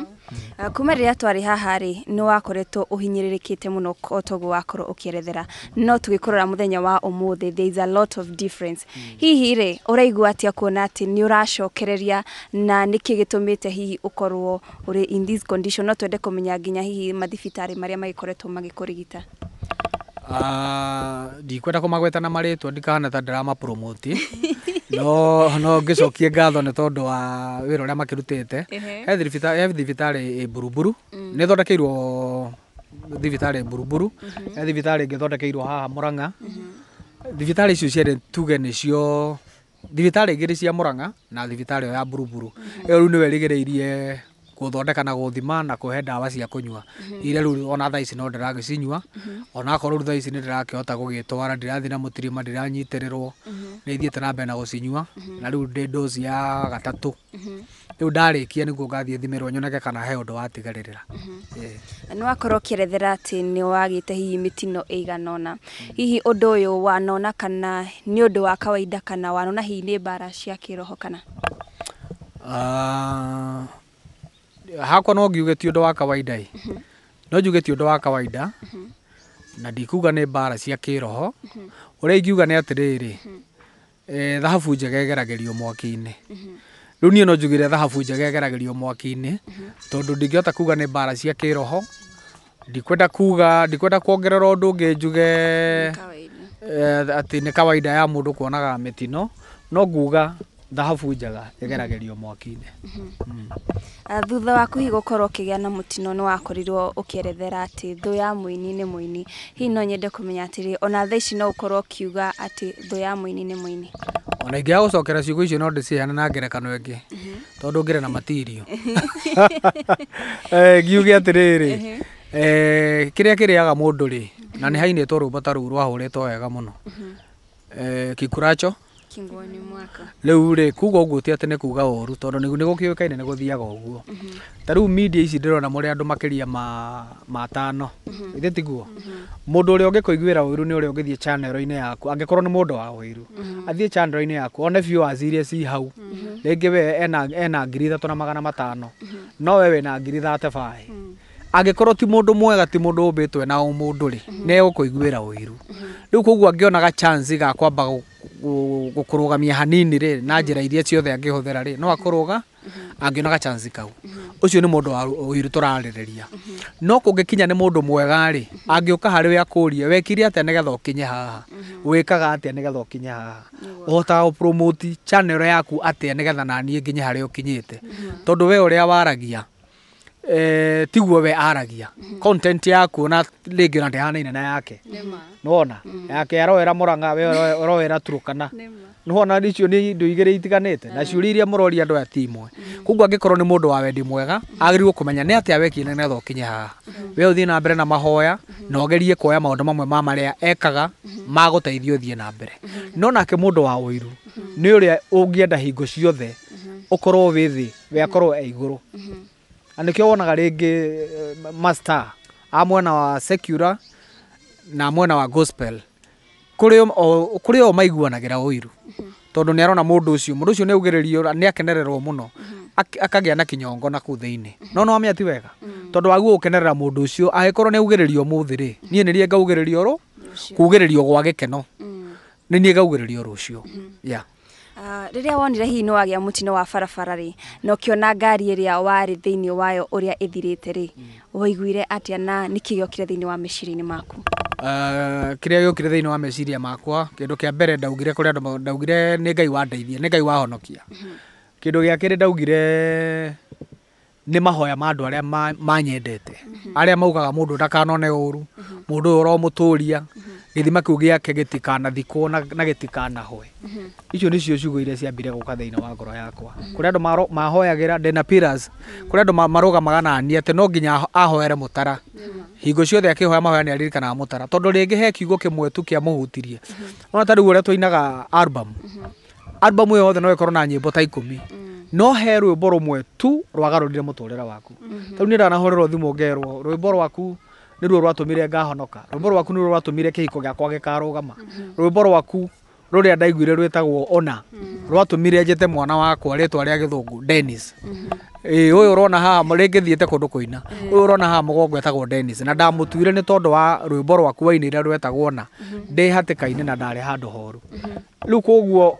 mm. kuma riria twari haha ri ni wakoretwo uhinyiririkite muno kotogo wakorwo ukierethera no tugikorora muthenya wa umuthi there is a lot of difference hi mm. hihi ri uraigua atia kuona ati ni uracokereria na niki gitumite hi ukorwo uri in this condition no twende kumenya nginya hihi mathibitari maria magikoretwo magikurigita Ah, ndikwenda magweta na two ndikahana ta ndiramapromoti no no cokie ngatho nä tondå wa wira uria makirutite he thibitarĩ mburuburu mm. nä thondekeirwo thibitarä mburuburu mhm. he thibitarĩ ingĩ thondekeirwo haha ranga mhm. thibitarä icio cierĩ tuge thibitarä thibitarĩ rä cia ranga na thibitarĩ ya mburuburu mhm. ĩyo rĩu rä irie guthondeka na guthima na kuhe ndawa cia kunywa mhm. ire riu ona thaa ici no ndiragicinwa mhm. ona akorwo riu thaa ici ni ndirakihota gugitwara ndirathi na mutirima ndiranyitirĩrwo nĩ ithiĩte mhm. na mbere na gũcinyua na rĩu ndĩ dosi ya ndarä kia nä nĩguo ngathiĩ thimirwo nyoneke kana he wakorwo å no akorwo atä nä wagä te hihi mä tino ũna hihi å yå wanona kana nĩ ũndũ wa kawaida kana wanona hihi nä mbara cia roho kana hakwa no ngiuge ti undu wa kawaida i uhuh. no njuge ti undu wa kawaida uhuh. na ndikuga nä mbara cia kä roho å uhuh. rä a ingiuga nä atä rä rä thahabu njega ĩgeragĩrio mwaki-inĩ rĩu niĩ no njugĩre thahabu njega ĩgeragĩrio mwaki-inĩ tondũ ndingĩhota kuga nĩ mbara cia kĩroho ndikwenda kuga ndikwenda kuongerera ũndũ ũngĩ njuge ati nĩ kawaida ya mũndũ kuonaga mitino no nguga dhahabu njega igeragerio mwaki-inĩ mm-hmm. uh, thutha wa hihi gũkorwo ũkĩgĩa na mutino ni wakorirwo ũkĩerethera ati thu ya muini ni muini hihi no nyende kumenya atĩrĩ ona tha ici no ũkorwo kiuga ati thu ya muini ni muini ona ingĩaga gũcokera ciugo icio no ndĩciheane na ngerekano ĩngĩ mm-hmm. tondu ngire na matirio eh, ngiuge atĩrĩrĩ mm-hmm. eh, kĩrĩa kĩrĩaga mundu ri na nĩ hainĩtwo rũmba ta rũu rwahũrĩtwo wega mũno eh, kikuracho kingoni mwaka riu ri kuga uguo ti ati ni kuga uru tondu ni gukiuikaine ni guthiaga uguo mhm. ta riu media ici ndirona muri andu makiria ma matano mhm. ithe tiguo mundu mhm. uri uria ungikuiguira uiru ni uria ungithie channel ine yaku angikorwo ni mundu wa uiru athie channel ine yaku one viewers iria si hau ringi we ena ena ngiri ithatu na magana matano no we we wina ngiri thate bai angikorwo ti mundu mwega ti mundu ubitwe na umundu ri ne ukuiguira wiru riu koguo angionaga chance ga kwamba gukurugamia hanini rä na ra iria ciothe angihuthira rä no akuruga angiona ga chance kau ucio ni mundu uiru turarereria no kungikinya ni mundu mwega å angiuka hari we rie wekire atia å kinye haha wikaga atia å kinye haha å hotaga promote channel yaku atia nigetha nanie nginye kinyä te tondu we a waragia Eh, tiguo we aragia content ya kuona rĩngĩ ona ndĩhanaine na yake nĩwona mm. yake aroera Murang'a we aroera Turukana nĩwona icio nĩ indo igĩrĩ itiganĩte na mm. ciũria iria mũroria andũ aya ti imwe mm. koguo angĩkorwo nĩ mũndũ wa wendi mwega kumenya kũmenya nĩ aweki wekire nĩgetha ũkinye haha we ũthiĩ na mbere na mahoya na ũgerie kuoya maũndũ mamwe ma marĩa ekaga magũteithia ũthiĩ na mbere no nake mũndũ wa ũiru nĩ ũrĩa ũngĩenda hingo ciothe ũkorwo wĩ thĩ we akorwo e igũrũ na o wonaga rĩngĩ eh, masta a mwena wa secular na mwena wa gospel kũrĩ o å iru mhm. tondå nä arona må ndå å cio må ndå å cio nä augä nä akenererwo må no mhm. akagä a na kinyongo na kå thä-inä mhm. no no amä ati wega tondå waguo å kenerera må ndå å cio korwo nä augä rä rio må thä rä niä nä riä ngaugä rä rio rå kugä rä rio gwa gä keno nä niä ngaugä rä rio rå cio riria wonire hihi ni wagia mutino wa barabara ri na ona ngari warä wari thiini wayo thirä ithirite ri waiguire atia na niki thä thiini wa meciria inä maku ah, okire thä thiini wa meciria makwa kindu a mbere ndaugire kuri andu ndaugire ni ngai wandeithie ni ngai wahonokia kindu kä rä ndaugire nä mahoya ma andå arä a manyendete arä a maugaga må ndå ndakanone å ru må ndå å yå romå tå ria gä thima kä u gä ake gä tikanathikwo na gä tikanahwe icio nä cio ciugo iria ciambire gå ka thä inä wa ngoro yakwa kå rä andå mahoyagä ra ndena kå rä andå marå gamaga nani atä no nginya ahoere må tara hingo ciothe akä hoya mahoya nä aririkanaga må tara tondå rä ngä he kiugo kä mwe tu kä a må hutirie ona tarä u å rä a twainaga album album ä yothe no ä korwo na nyä mbo ta ikå mi no he rwimbo mwe tu rwagarurire muturire waku mhm. tau ni ndanahuriro thimu ngerwo rwimbo rwaku niruo rwatumire ngahonoka rwimbo rwaku niruo rwatumire kihiko giakwa gikarugama mhm. rwimbo rwaku ruria ndaiguire rwitagwo ona mhm. rwatumire njete mwana wakwa ritwa ria githungu Dennis ä å yå ũrona haha rĩngĩ thiĩte kũndũ kũina å yå ũrona haha mũgongo etagwo Dennis na ndamũtuire nĩ tondũ wa rwĩmbo rwaku wainĩire rwetagwo na ndĩ hatĩka-inĩ na ndarĩ handũ horu rĩu kwoguo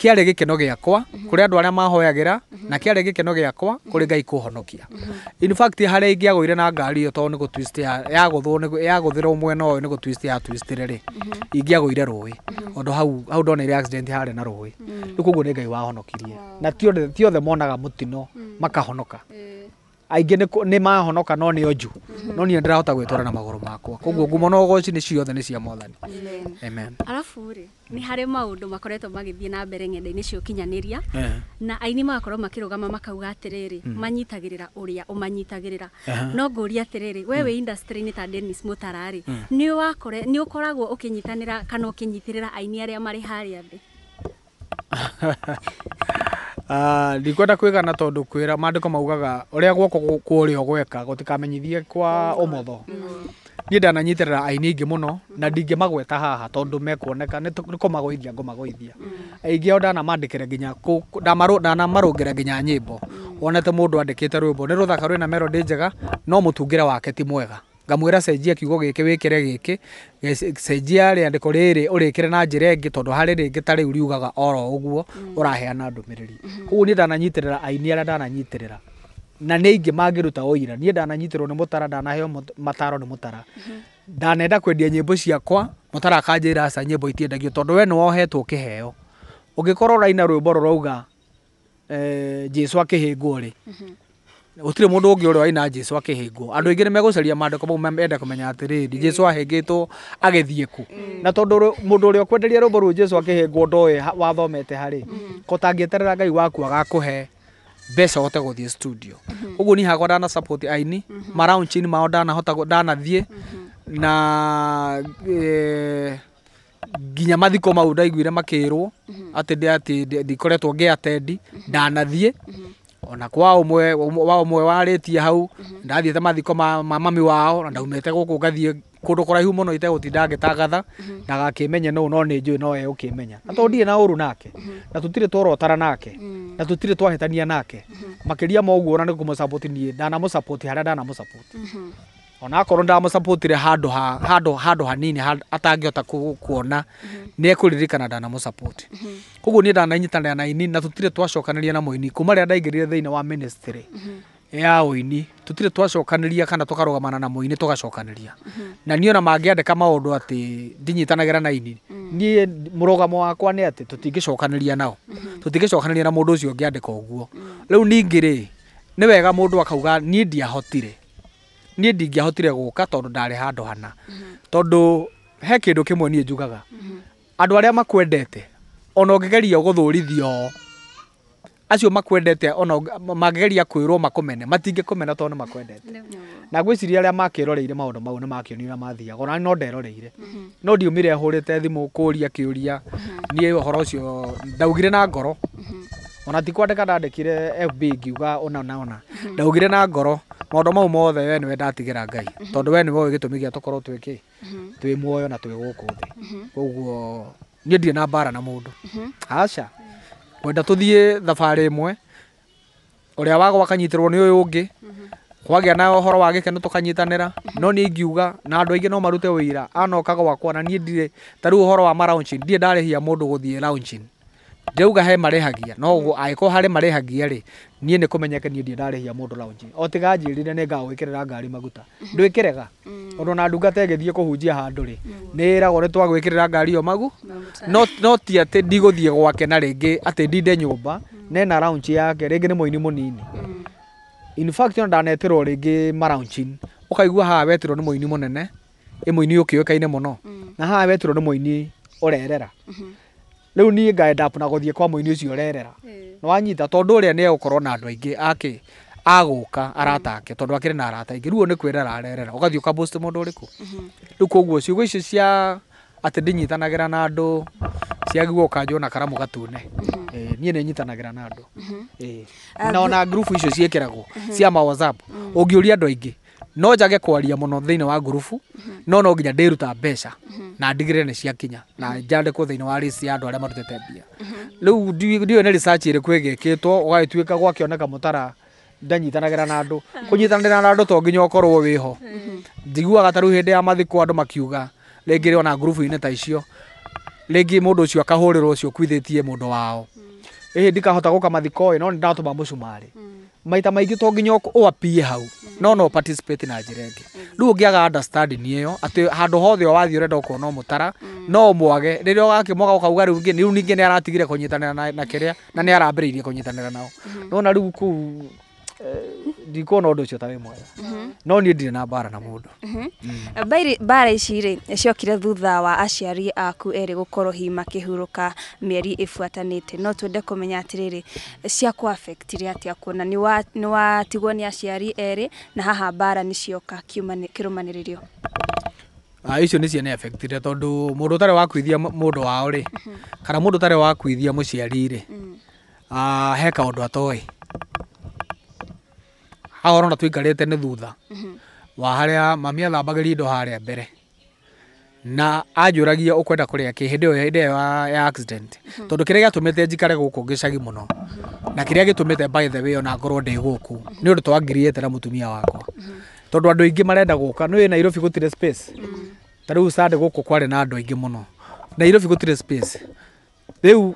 kĩarĩ gĩkeno giakwa mhm. kuri andu aria mahoyagira mhm. na kĩarĩ gĩkeno giakwa mhm. kuri ngai kuhonokia in fact harĩa ingĩagũire na ngari ĩyo tondũ nĩ gũtwist yagũthĩrwo mwena ũyũ nĩ gũtwist yatwistire rĩ ingĩagũire rũĩ ondo hau hau ndonire accident hare na rũĩ ni koguo ni ngai wahonokirie na tiothe othe monaga mutino makahonoka aingä nä mahonoka no nä onju mhm. no niä rahota gwä twara na magoro makwa koguo ngumo no goci nä ciothe nä cia mwathani arabu rä nä harä maå ndå makoretwo magä thiä na mbere ng'enda-inä cia å kinyanä na aini magakorwo makä rå gama makauga atä rä rä mhm. manyitagä rä ra å rä a å manyitagä rä ra no ngå ria atä rä rä we wä industry-inä ta Dennis Mutara rä mm. nä å koragwo å kä nyitanä ra kana å kä nyitä rä ra aini arä a marä harä a thä Ah, ndikwenda tondå kwä ra mandä ko maugaga a gwoko kũrĩa ũgweka gũtikamenyithie kwa ndananyitä niĩ ndananyitĩrĩra aini må no na magweta haha tondå mekuoneka nĩ kũmagũithia ngũmagũithia aingĩ ao ndanamandĩkĩra nginya ndanamarũngĩra nginya mbo wonete nä rå thaka rwä na mero ndä njega no re wake ti mwega ngamwira cenjia kiugo giki wikire giki cenjia riandiko riri urikire na njira ingi tondu hari ringi ta riu riugaga oro uguo uraheana mm. ndumiriri mm-hmm. koguo nie ndananyitirira aini aria ndananyitirira na nä aingä mangiruta ruta oira niä ndananyitä rwo nä må tara ndanaheo mataro ni mutara tara mm-hmm. ndanenda kwendia nyimbo ciakwa mutara tara akanjä ra aca nyä mbo itiendagio tondå we ni wohetwo kä heo å rwimbo korwo å raina rwä mbo rå rauga eh, jesu akä hä mm-hmm gutirä mundu ndå å ngä waina jesu akihingwo andu aingä ni megåcaria mandäko mau menda kumenya menya atä jesu ahängä agithie ku kå mm. na tondu mundu ndå å rä ru å kwenderia rå mbo rå jesu akähängwo ndoä wathomete harä mm-hmm. kotangä ngai waku agakå he mbeca hote gå thiä studio å mm-hmm. guo ni hakwa ndana support aini mm-hmm. maraunchini mao ndanahota ndanathiä na e, nginya mathiko mau ndaiguire makä ati atä ndikoretwo ngä atendi -hmm ona kwa umwe wa umwe warĩtie hau mhm. ndathiĩte mathiko ma mami wao na ndaumete guku ngathie kundu kuraihu muno itegũtinda ngĩtangatha mhm. na gakimenye no no ni njui no e ukimenya na tondũ mhm. ndirĩ na uru nake na tũtirĩ tworotara nake na tutire twahetania nake makĩria ma ũguo ona nĩ kũmũcapoti niĩ ndanamũcapoti harĩa ndanamũcapoti onakorwo ndamucapotire handu ha handu handu hanini atangihota kuona mhm. ni ekuririkana ndanamucapoti mhm. koguo ni ndananyitanira na ini na tutire twacokanirie na muini kuma ria ndaingirire thiini wa ministry mhm. ya uini tutire twacokaniria kana tukarugamana na muini tugacokaniria na niĩ ona mangĩandĩka maũndũ atĩ ndinyitanagĩra na ini mm. niĩ mũrũgamo wakwa nĩ atĩ tũtingĩcokanĩria nao tũtingĩcokanĩria na mũndũ ũcio ũngĩandĩka ũguo mm. rĩu ningĩ rĩ nĩ wega mũndũ akauga niĩ ndiahotire niä ndingäahotire gå ka tondå ndarä handå hana mhm. tondå he kä ndå kä mwe niä njugaga mhm. andå arä a makwendete ona å ngä geria gå thå rithio acio makwendete ona mangägeria kwä rwo makåmene matingä kå mena tondå nä makwendete na gwä ciria arä a makä roreire maå ndå mau nä makionio rä a mathiaga ona no nderoreire mhm. no ndiå mä re hå rä te thimå kå ria kä å ria niä å horo ndaugire na ngoro ona ti kwandä ka ndandä kä fb ngiuga ona naona ndaugire na ngoro maundu mau mothe we niwe ndatigĩra ngai mhm. tondũ we niwe ũĩ gĩtũmi gĩa tũkorwo twĩ kĩ mhm. twĩ muoyo na twĩ gũkũ thĩ mhm. koguo niĩ ndirĩ na mbara na mũndũ aca ngwenda tũthiĩ thabarĩ ĩmwe ũrĩa wagwa akanyitĩrwo nĩ ũyũ ũngĩ kwagĩa na ũhoro wa gĩkeno tũkanyitanĩra no niĩ ingiuga na andũ aingĩ no marute wĩira anoka gwakwa na niĩ ndirĩ ta rĩu ũhoro wa maraũncini ndirĩ ndarĩhia mũndũ gũthiĩ raũncini ndauga he marehagia no guo angĩkorwo harĩ marehagia rĩ niĩ nĩ kũmenyeke niĩ ndie ndarĩhia mũndũ raunji o tiga njĩrire nĩ ngagwĩkĩrĩra ngari maguta mm. ndwĩkĩrega mm. ona na ndungata ĩgĩthiĩ kũhunjia handũ rĩ mm. nĩ ĩragwo nĩ twagwĩkĩrĩra ngari yo magu no ti atĩ ndigũthiĩ gwake na rĩngĩ atĩ ndinde nyũmba na ena raunji yake rĩngĩ nĩ mũini mũnini in fact ona ndanetirwo rĩngĩ maraunji ũkaigua haha wetirwo nĩ mũini mũnene ĩ mũini ũkĩũĩkaine mũno na haha wetirwo nĩ mũini ũrerera mm-hmm rä riu nie ngaenda na guthie kwa muini ucio urerera no wanyita tondu uria ni egukorwo na andu aingi agå ka arata ake tondu akiri na arata aingi ruo ni kwirera arerera ugathie rä kå rä u koguo ciugo icio cia atä ndä nyitanagä ra na andå ciagua å kanjwo na karamå gatune mm-hmm. niä nä nyitanagä ra na andå mm-hmm. ah, na ona grupu icio ciäkä ragwo mm-hmm. cia å mm. ngä å ria andå aingä no jage kwaria muno thini wa ngurubu no no nginya ndiruta mbeca na ne cia kinya na jande ko thini wa risi ya andu aria marutite mbia riu ndiyo ne research iriku igikitwo ugagituika gwakioneka mutara ndanyitanagira na andu kunyitanira na andu to nginya ukorwo wiho ndiguaga ta riu hindi ya mathiku andu makiuga ringi ona ngurubu ine ta icio ringi mundu ucio akahũrĩrwo ucio kwithitie mundu wao ĩhĩ ndikahota gũka mathiko ĩ no nĩ ndatũma mũcumarĩ maita maingä tongi nyoko å apie hau no no participate na njä ra ä ngä rä u å ngä aga understanding ä yo atä handå hothe å wathiä å renda å kuona må tara no mwage rä rä a å gakä mwaga å kauga rä u rä u ningä nä aratigire kå nyitanä ra na kä rä a na nä arambä rä irie kå nyitanä ra nao mm-hmm. nona rä u kå u ndikuona undu ucio ta wi mwega mhm. no niä ndire na mbara na må ndå mhm. mm. mbara ici rä ciokire thutha wa aciari aku erä gå korwo makihuruka mieri hurå ka mĩeri kumenya te no twende kå menya atä rä rä ciakåatirä atä a kuona nä watigwo nä aciari erä na haha mbara nä cioka kä rå manä rä rio icio nä cia ni tondå må ndå å tarä wa kuithia må ndå wao rä mhm. kana må ndå å tarä wa kuithia må ri a ah, heka kaå ndå atoä haha rona twikarite ni thutha mhm. wa haria mami athambagiria indo haria mbere na anjuragia ukwenda kuria ki hindi iyo hindi ya accident mhm. tondu kiria giatumite njikare guku ngicagi muno na kiria gitumite by the way ona ngorwo ndi guku mhm. ni undu twangiriete na mutumia wakwa tondu andu aingi marenda guka ni Nairobi gutire space ta riu Sunday guku kwari na andu aingi muno Nairobi gutire space riu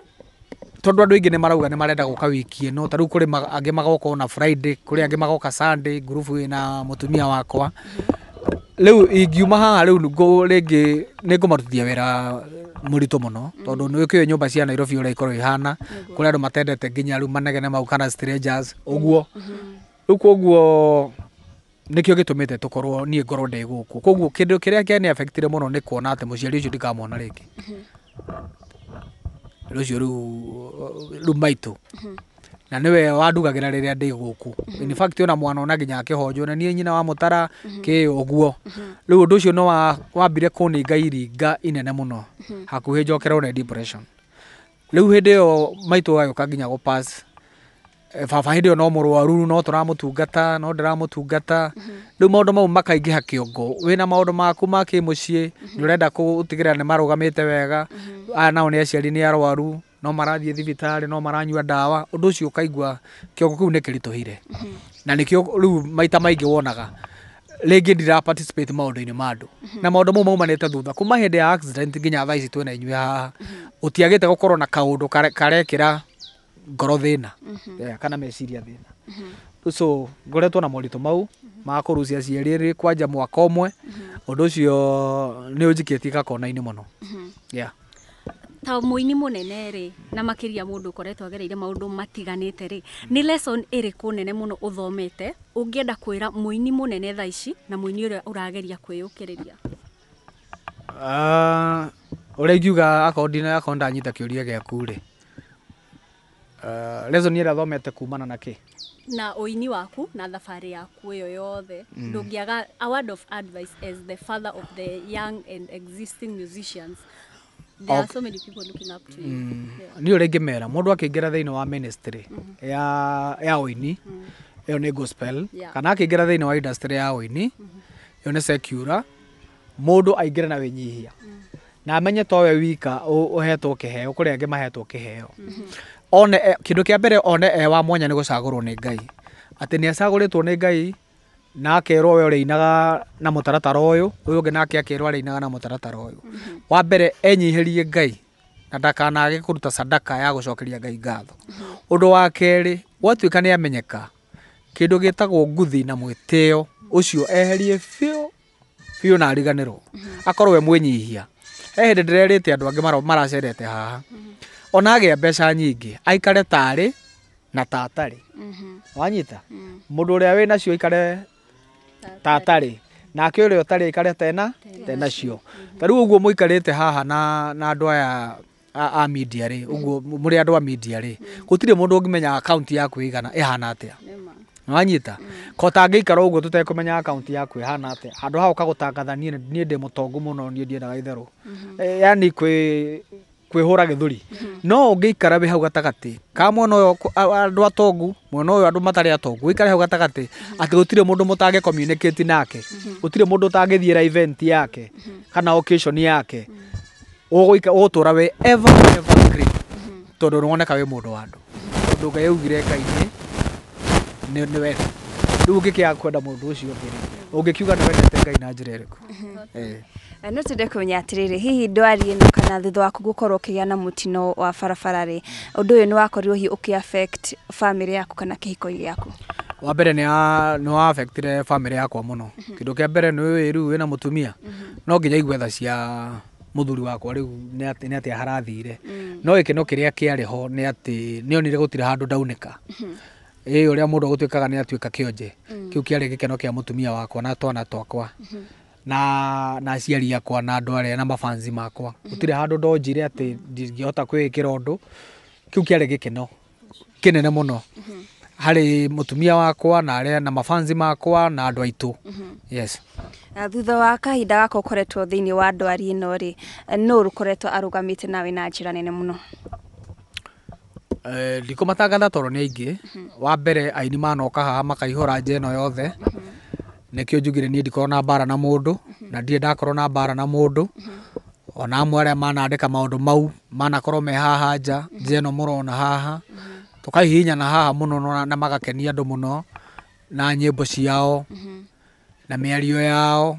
tondu andu aingi ni marauga ni marenda guka wiki no ta riu kuri angi magoka ona friday kuri angi magoka sunday grupu ina mutumia wakwa riu ingiuma haha riu ringi ni ngumarutithia wira muritu muno tondu ni wikiwe nyumba cia Nairobi uria ikorwo ihana kuri andu matendete nginya riu manegene mau kana strangers uguo riu koguo nikio gitumite tukorwo nie ngorwo ndi guku koguo kindu kiria kiani affectire muno ni kuona ati muciari ucio ndikamwona ringi rucio riu maitå mhm. na niwe wandugagira riria ndi guku mhm. in fact ona mwana ona nginya honjwo na nie nyina wa mutara mhm. ki uguo riu undu ucio no wambire kuninga iringa inene muno u hä ndä depression riu maitå iyo maitu ka nginya gå pass Eh, baba hä ndä ä yo no må rwaru no tå ramå tungata no ndä ramå tungata rä u maå ndå mau makaingä ha kä ongo wä na maå ndå maku ma kä må mhm. ciä nä å renda kå nä marå gamä te wega mhm. aya nao nä aciari nä arwaru no marathiä thibitarä no maranyua ndawa å ndå å cio å kaigua kä ongo kä u nä kä ritå hire mhm. na nä kä rä u maita maingä wonaga rĩngĩ ndira participate maũndũ-inĩ ma andũ na maũndũ mau maumanĩte thutha kuma hĩndĩ ya accident nginya thaa ici twĩna inyuĩ haha ũtiagĩte gũkorwo na kaũndũ karekĩra ngoro thina mhm. kana meciria thina mhm. so ngoretwo na moritå mau rucia mhm. kũrucia rä kwanja mwaka cio nä å njikä tie gakona må no ta må nene rä na ndå å koretwo agereire maũndũ matiganĩte rĩ nĩ mm. lesson kå nene kwä ra må ini må nene thaa ici na mũini ũrĩa ũrageria kwĩyũkĩrĩria ah, ũrĩa ingiuga akorwo ndanyita gä aku-rä Uh, lesson ĩrĩa thomete kumana na ki na ũini waku na thabarĩ yaku ĩyo yothe mm. ndũngĩaga mm. a word of advice as the father of the young and existing musicians there okay. are so many people looking up to you mm. yeah. mera ũrĩa ingĩmera mũndũ akĩingĩra thĩinĩ wa ministry mm-hmm. ya ya ũini mm. ĩyo mm. nĩ gospel yeah. kana akĩingĩra thĩinĩ wa industry ya ũini mm-hmm. ĩyo nĩ secular mũndũ aingĩre na wĩnyihia mm. na amenye towe wika ũhetwo kĩheo kũrĩa angĩ mahetwo kĩheo mm -hmm one eh, kindu kia mbere one e wa mwanya ni gucagurwo ni ngai ati ni acaguritwo ni ngai na akerwo we inaga na mũtaratara ũyũ ũyũ ũngĩ nake akerwo inaga na mũtaratara ũyũ mm-hmm. wa mbere enyiherie ngai na ndakanage kũruta sadaka ya gũcokeria ngai ngatho mm-hmm. ũndũ wa kerĩ gwatuĩka nĩ amenyeka kĩndũ gĩtagwo nguthi na mwĩtĩo ũcio eherie biũ biũ na ariganĩrwo mm-hmm. akorwo we mwĩnyihia he hĩndĩ ndĩrerĩte andũ angĩ maracerete haha onage ya besa nyingi aikare tari na tatari mm-hmm. wanyita må wanyita å mm. a wä nacio aikare tatarä nake å rä a å tarä aikare tena cio mm-hmm. ta rä u å haha na na andå aya a media ri uguo muri andu a media ri gutire tirä må account å ngä menya akaunti yaku ä gana ä hana atä wanyita mm. kota ngä ikara å guo tå tekåmenya akaunti yaku ä hana atä handå ha å ka gå tangatha niä ndä må tongu må no mm-hmm. eh, yani kwi kwihura githuri no ungiikara bi hau gatagati ka mwena uyu andu atongu mwena uyu andu matari atongu wikare hau gatagati ati gutire mundu mutange communicate nake gutire mundu utangithiira event yake kana occasion yake uguika ugutura we ever ever green tondu noneka wi mundu wa andu tondu ngai augire ngai ni ni we riu ungikiaga kwenda mundu ucio ngiri ungikiuga ni wendete ngai na njira iriku Eh, no atä rä atiriri hihi ndwari no kana thutha waku gä a na mutino wa barabara ri undu uyu ni wakorirwo hihi uki affect family yaku kana kihiko giaku wa mbere ni wa affectire family yakwa ndå kä kia mbere ni wi riu wina mutumia mhm. no nginya igwetha cia thuri wakwa u ni atä aharathire mm. no a kä arä ho nä onire gå gutire handå ndaunika ä mhm. å rä a må ndå gå tuä kaga nä atuä ka kä onje mm. kä u kä arä gä keno kä a må tumia wakwa na twana twakwa mhm na na ciari akwa na arä a na mafanzi makwa mm-hmm. tirä handå ndonjire ati ndingihota kwikira undu kiu kiare nene må no mm-hmm. harä mutumia wakwa na arä na mafanzi makwa na andå aitå mm-hmm. yes uh, thutha wa kahinda gako koretwo thä inä wa ari ä no rä uh, no rå koretwo arå te nawe na njä ra nene må no eh, ndikå matangatha toro nä aingä wa mbere aini manoka haha makaihå ra nja ä no yothe mm -hmm nikio njugire nie ndikorwo na mbara na mundu na ndire ndakorwo na mbara na mundu ona amwe aria manandika maundu mau manakorwo me haha nja nja ino murona haha tukaihihinyana haha muno na magakenia andu muno na nyimbo ciao na miario yao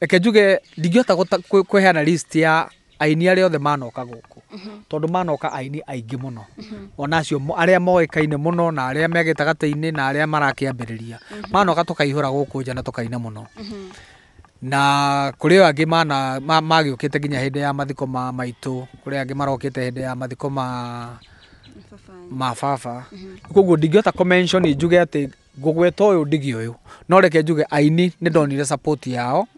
reke njuge ndingihota kwiheana list ya aini arĩa othe manoka kå mhm. tondå manoka aini aingĩ mũno mhm. ona acio arĩa må no na arĩa me gĩtagatĩ-inĩ na arĩa marakĩambĩrĩria mhm. manoka kå njana tå kaine må no na rä o kä te nginya hĩndĩ ya mathiko ma maitũ kũrĩ angĩ marokĩte hĩndĩ ya mathiko ma ma baba koguo ndingĩhota kũmention njuge atĩ ngũgweta ũyũ ndigĩ ũyũ no reke njuge aini nä ndonire support yao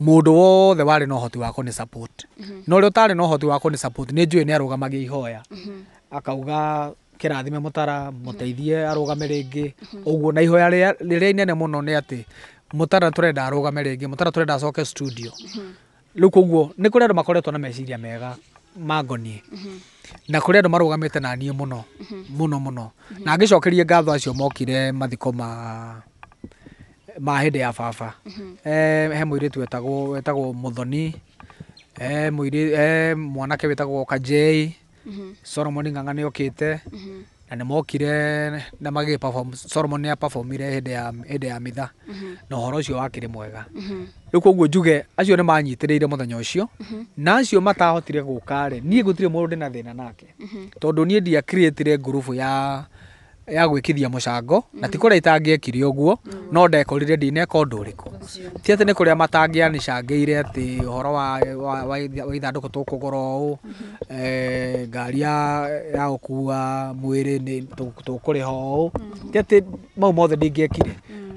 mudu wothe wari no hoti wako ni support mhm. na å rä a å tarä na å hoti wa ni nä ni njå ä nä arå gamagia ihoya mhm. akauga kä rathime må tara må teithie mhm. arå game rä ngä å na ihoya rä rä a inene må no nä atä må tara tå renda arå acoke studio rä u koguo nä kå rä andå makoretwo na meciria mega mangoniä na kå rä andå na nie muno naniä må no må no må na ngä ngatho acio mokire mathiko ma ma ndä ya baba mm-hmm. eh, he muiritu wetagwo wetagwo muthoni he eh, muiri he eh, mwanake wetagwo kajei mm-hmm. Solomon ng'ang'a nä okite mm-hmm. na nä mokire na magä Solomon nä apafomire hä ndä ya mitha na å horo å cio wakä rä mwega rä u koguo njuge acio nä manyitä rä ire må thenya å cio na acio matahotire gå karä niä gå tirä må ndä na thä na nake tondå niä ndiakrä ngurubu ya ya gwikithia mucango na ti mm. kuria itangiekire uguo mm. no ndekorire ndineka undu uriku ti ati ni kuria matangianicangire ati uhoro wa wa ithanduku tukugura mm-hmm. eh ngari ya mwire ni tukuri ho ti ati mau mothe ekire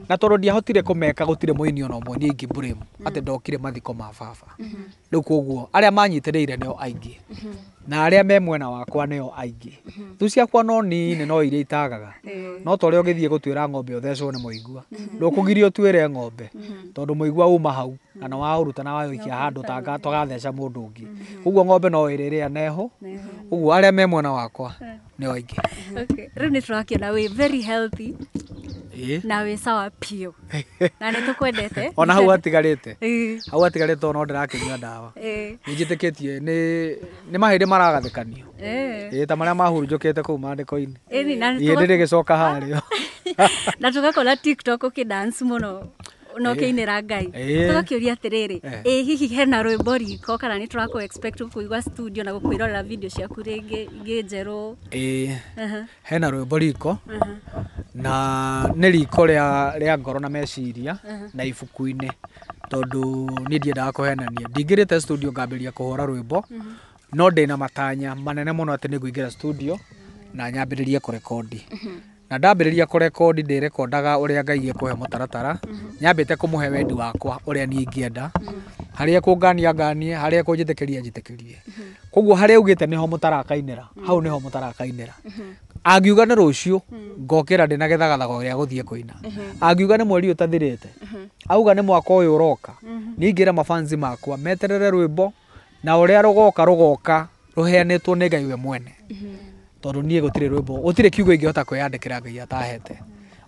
na tondu ndiahotire kumeka gutire mwini ona umwe niĩ ngĩmburĩmu atĩ mm. ndokire mathiko ma baba mm-hmm. rĩu koguo arĩa ire nĩo aingĩ mm-hmm. na arĩa me mwena wakwa nĩo aingĩ thu mm-hmm. ciakwa no nini no iria itagaga no ta ũrĩa ũgĩthiĩ gũtuĩra ng'ombe ũthecwo nĩ mũigua ndũkũgirio ũtuĩre ng'ombe tondũ igua uma hau na nĩ ruta na waũikia handũ tagatheca mũndũ ũngĩ ũguo ng'ombe no ĩrĩrĩa neho ũguo arĩa me mwena wakwa eh. nĩo aingĩ rĩu nĩ tũrakĩona wĩ very healthy wä sawa piu na nä tå kwendete ona hau atigarite hau atigarite ona ndirakinyua ndawa nä njä tä kä tie nä mahä ndä maragathäkanio ta marä a te kå u mandäko-inä ä ndä rä gä coka harä o na tå gakora tiktok å kä dance må no na ukiinira eh. ngai eh. tũgakiũria atĩrĩrĩ eh. ĩ hihi hena mbo riko kana nĩ tũrakũ expect kũigua studio na gũkwĩrorera video ciaku rĩngĩ ngä njerå ĩ hena mbo riko na nä riko rä a ngoro na meciria na ibuku-inĩ tondũ niĩ ndiendaga ria kå studio ra rwä mbo no ndä na matanya manene atä nä nĩ ingä studio na kå rekondi mhm na ndambĩrĩria kũrekondi ndĩrekondaga ũrĩa ngai ekũhe mũtaratara mhm. nyambĩte kũmũhe wendi wakwa ũrĩa niĩ ingĩenda mhm. harĩa ngania nganie harĩa ekũnjĩtĩkĩria njĩtĩkĩrie mhm. koguo harĩa augĩte nĩho mũtarakainĩra hau nĩho mũtarakainĩra angiuga nĩ rũciũ ngokĩra ndĩnagethagathago gĩa gũthiĩ kũina angiuga nĩ mweri ũtathirĩte auga nĩ mwaka ũyũ ũroka ningĩra mabanzi makwa meterere rwĩmbo na goka rå rũgoka rũheanĩtwo nĩ ngai we mwene tirä nie gutire rwimbo gutire kiugo kä ra ngai atahete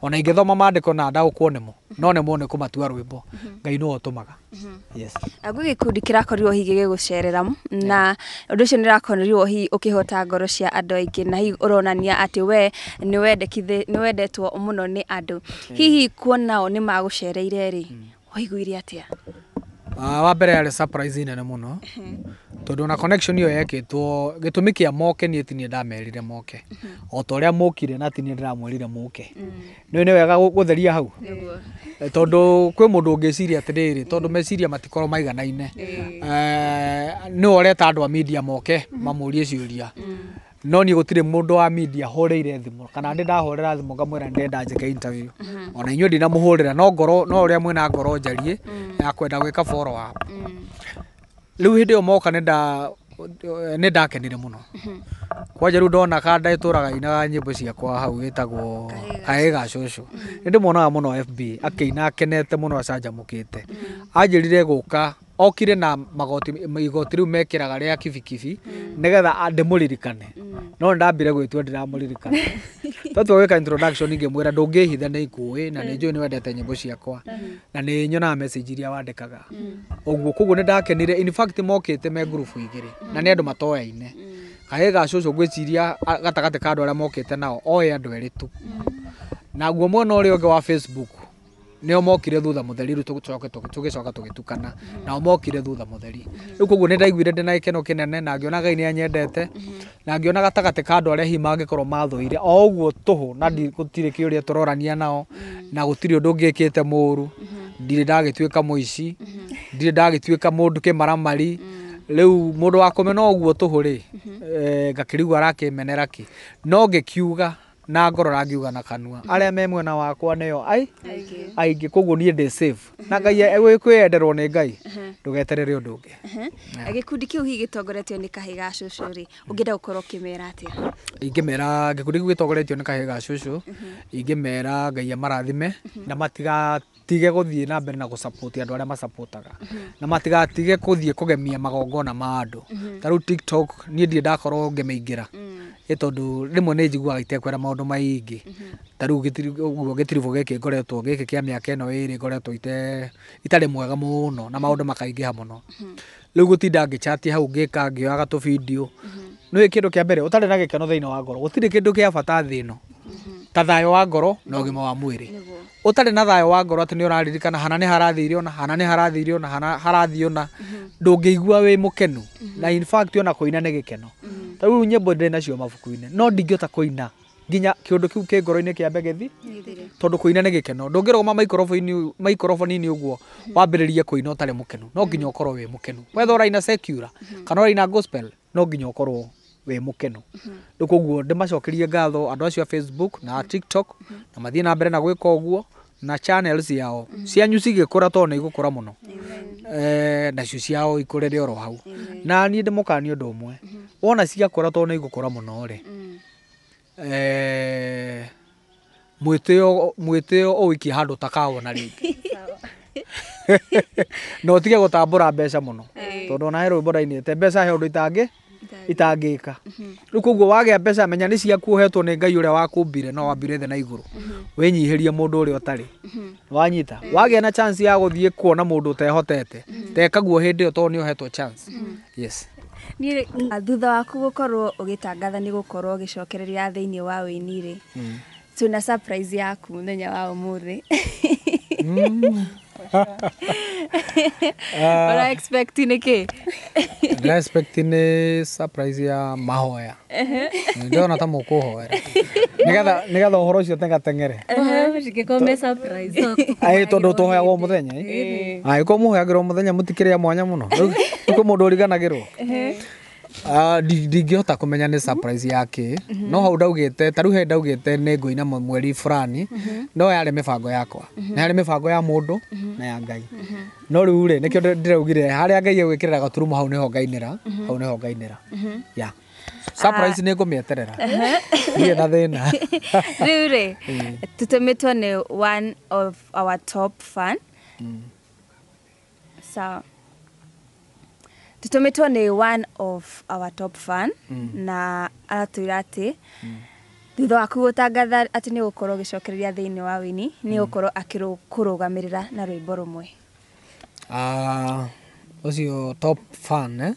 ona ingithoma mandiko na ndagukuo nimo no kå matua rwä mbo ngai niwe kundi kä rakorirwo gikundi kirakorirwo gå cerera na rakorirwo hihi å kä hota ngoro cia andå aingä na å ronania atä we nä wendetwo må wendetwo nä andå hihi kuonao ni magucereire ri hmm. waiguire a Ah, wa mbere yarä surprise nene må no tondå na connection ä yo yekĩtwo gä tå mi kä a moke niä tinie ndamerire moke o ta å rä a må kire na tinie ndä ramwärire må ke nä wega gå theria hau eh, tondå kwä må ndå å ngä ciria atä rä rä tondå meciria matikorwo maiganaine eh, nä we å reta andå a media moke mamå rie ria no ni gutire mundu wa media horeire thimo kana ndi ndahorera thimo ngamwira thimå ngamwä ra nä ona inyo ndina må hå rä ra no å rä na ngoro njarie mm. ya kwenda gwä follow up mm. u hä ndä ä yo moka nä ndakenire muno no mm-hmm. kwanja rä u ndona ka ndaä raga inaga nyimbo mbo ciakwa hau itagwo kae ga cåcå mm-hmm. nä ndä monaga fb akä ina akenete må mm-hmm. no anjirire guka okire na magoti igoti rä u mekä rä a kibikibi nä getha ndä må ririkane mm. no nä ndambire gwä tua ndä ramå ririkane tatua gwä ka ingä mwä ra ndå ngä hitha nä ikå ä na nä mm. njå nä wendete nyä mbo ciakwa mm. na nä nyonaga iria wandä kaga å guo koguo nä ndakenire mokä te me ngurubu igä rä na nä andå matoyaine kahä ga cå cå ngwä ciria gatagatä ka andå arä a mokä te nao oä andå erä tu naguo mwena å rä a å ngä wa facebook nio mokire thutha mutheri tå tugicoka tugitukana nao mokire thutha mutheri u koguo ni ndaiguire ndina gikeno kinene na ngiona ngai ni anyendete na ngiona gatagati ka andu aria korwo mathå mathuire o tå tuhu na gutire ki tå turorania nao na gutire undu ngikite muru ndirä må muici ndirä tuä ka må ndå kä maramari rä u må ndå wa kå mena å guo tå hå eh, rä ngakä rigua arakä menera kä no ngä kiuga na ngorora ngiuga na kanua mhm. arä a me mwena wakwa nä ai aingä koguo niä ndä save mhm. na ngai e, kwä enderwo nä ngai mhm. ndå geterere å ndå å ngä ni kundi kä ri hihi gä tongoretio nä kahä ga kiu gitongoretio ni kahiga cucu ingimera ingä mera ngai amarathime na matiga tige guthie na mbere na support andu aria supportaga na tige kuthie kugemia magongona ma andu taru tiktok nie ndie ndakorwo ngemeingira mm tondå rä mwe nä njiguaga maå ndå maingä ta gä tiribå gä kä ngoretwo aka ä no ä rä ngoretwo itarä mwega no na maũndũ makaingĩha mũno mm-hmm. rĩu gũtinda ngĩchati hau ngĩka ngĩoyaga kä ndå kä a mbere tarä na thä iniä wa ngoro ndå kĩndũ a bata thĩ no mm-hmm ta thayo wa ngoro na ũgima wa mwĩrĩ ũtarĩ na thayo wa ngoro atĩ nĩ ũraririkana hana nĩ harathire ona hana nĩ harathire ona hana harathiĩ ona mm-hmm. ndũngĩigua wĩ mũkenu mm-hmm. na in fact ona kũina nĩ gĩkeno mm-hmm. ta rĩu nyĩmbo ndĩrĩ nacio mabuku-inĩ no ndingĩhota kũina nginya kĩũndũ kĩu kĩ ngoro-inĩ kĩa mbegethi tondũ kũina nĩ gĩkeno ndũngĩrũgama maikoroboni-inĩ ũguo wambĩrĩrie kũina ũtarĩ mũkenu no nginya ũkorwo wĩ mũkenu whether ũraina secular kana ũraina gospel no nginya ũkorwo we mukeno riu koguo ndimacokerie ngatho andu acio a facebook na mhm. tiktok na mathie na mbere na gwika guo na channels yao mhm. cianyu cigikura tondu ni igukura muno eh, nacio ciao ikurire oro hau na niä ndä mokania å ndå å mwe mhm. wona cigakå ra tondå nä igå kå ra må no rä mwä tä å å ikia handå takawona rä ngä na å tige gå tambå ra mbeca må no tondå onahe rwä mbo ndainä te mbeca he å ndå itangä ka mhm. rä u koguo wagä a mbeca menya nä ciaku hetwo nä ngai å rä a mbire no wambire the na igå rå mhm. wä nyihä må ndå å rä a å tarä mhm. wanyita wagä a na ya gå thiä kuona må ndå å tehotete tekaguo hä ndä ä yo tondå nä å hetwo ah, thutha waku gå korwo å gä tangatha nä gå korwo å gä cokereria thä inä wa wä ni rä tå na yaku må thenya wa å må thä ũraexpecti uh, nĩ kĩ ndĩraexpecti nĩ surprise ya mahoya ndĩrona ta mũkũhoera nĩgetha ũhoro ũcio tengatengere rwo må thenya må tikä rä a mwanya må no må ndå å riganagä rwo uh-huh. Ah, ndingĩhota kũmenya nĩ surprise yake mhm. no hau ndaugĩte ta rĩu he ndaugĩte nĩ ngũina mweri burani mhm. no yarĩ mĩbango yakwa harä mhm. mä mĩbango ya mũndũ na ya ngai no rĩu rĩ nĩkĩo ndĩraugire harĩa ngai egwĩkĩrĩra gaturumo hau nĩho ngainĩra hau nĩho ngainĩra ya surprise ah. nĩ ngũmĩeterera ndirĩ na thĩna rĩu rĩ tũtũmĩtwo nĩ one of our top fan sawa mm. so, tutumitwo ni one of our top fan mm. na aratwira atä mm. thutha waku gutangatha atä nä gå korwo å gä cokereria thä inä wa wini nä gå korwo akä kå rå gamä rä ra na rwä mbo rå mwe å ah, cio eh,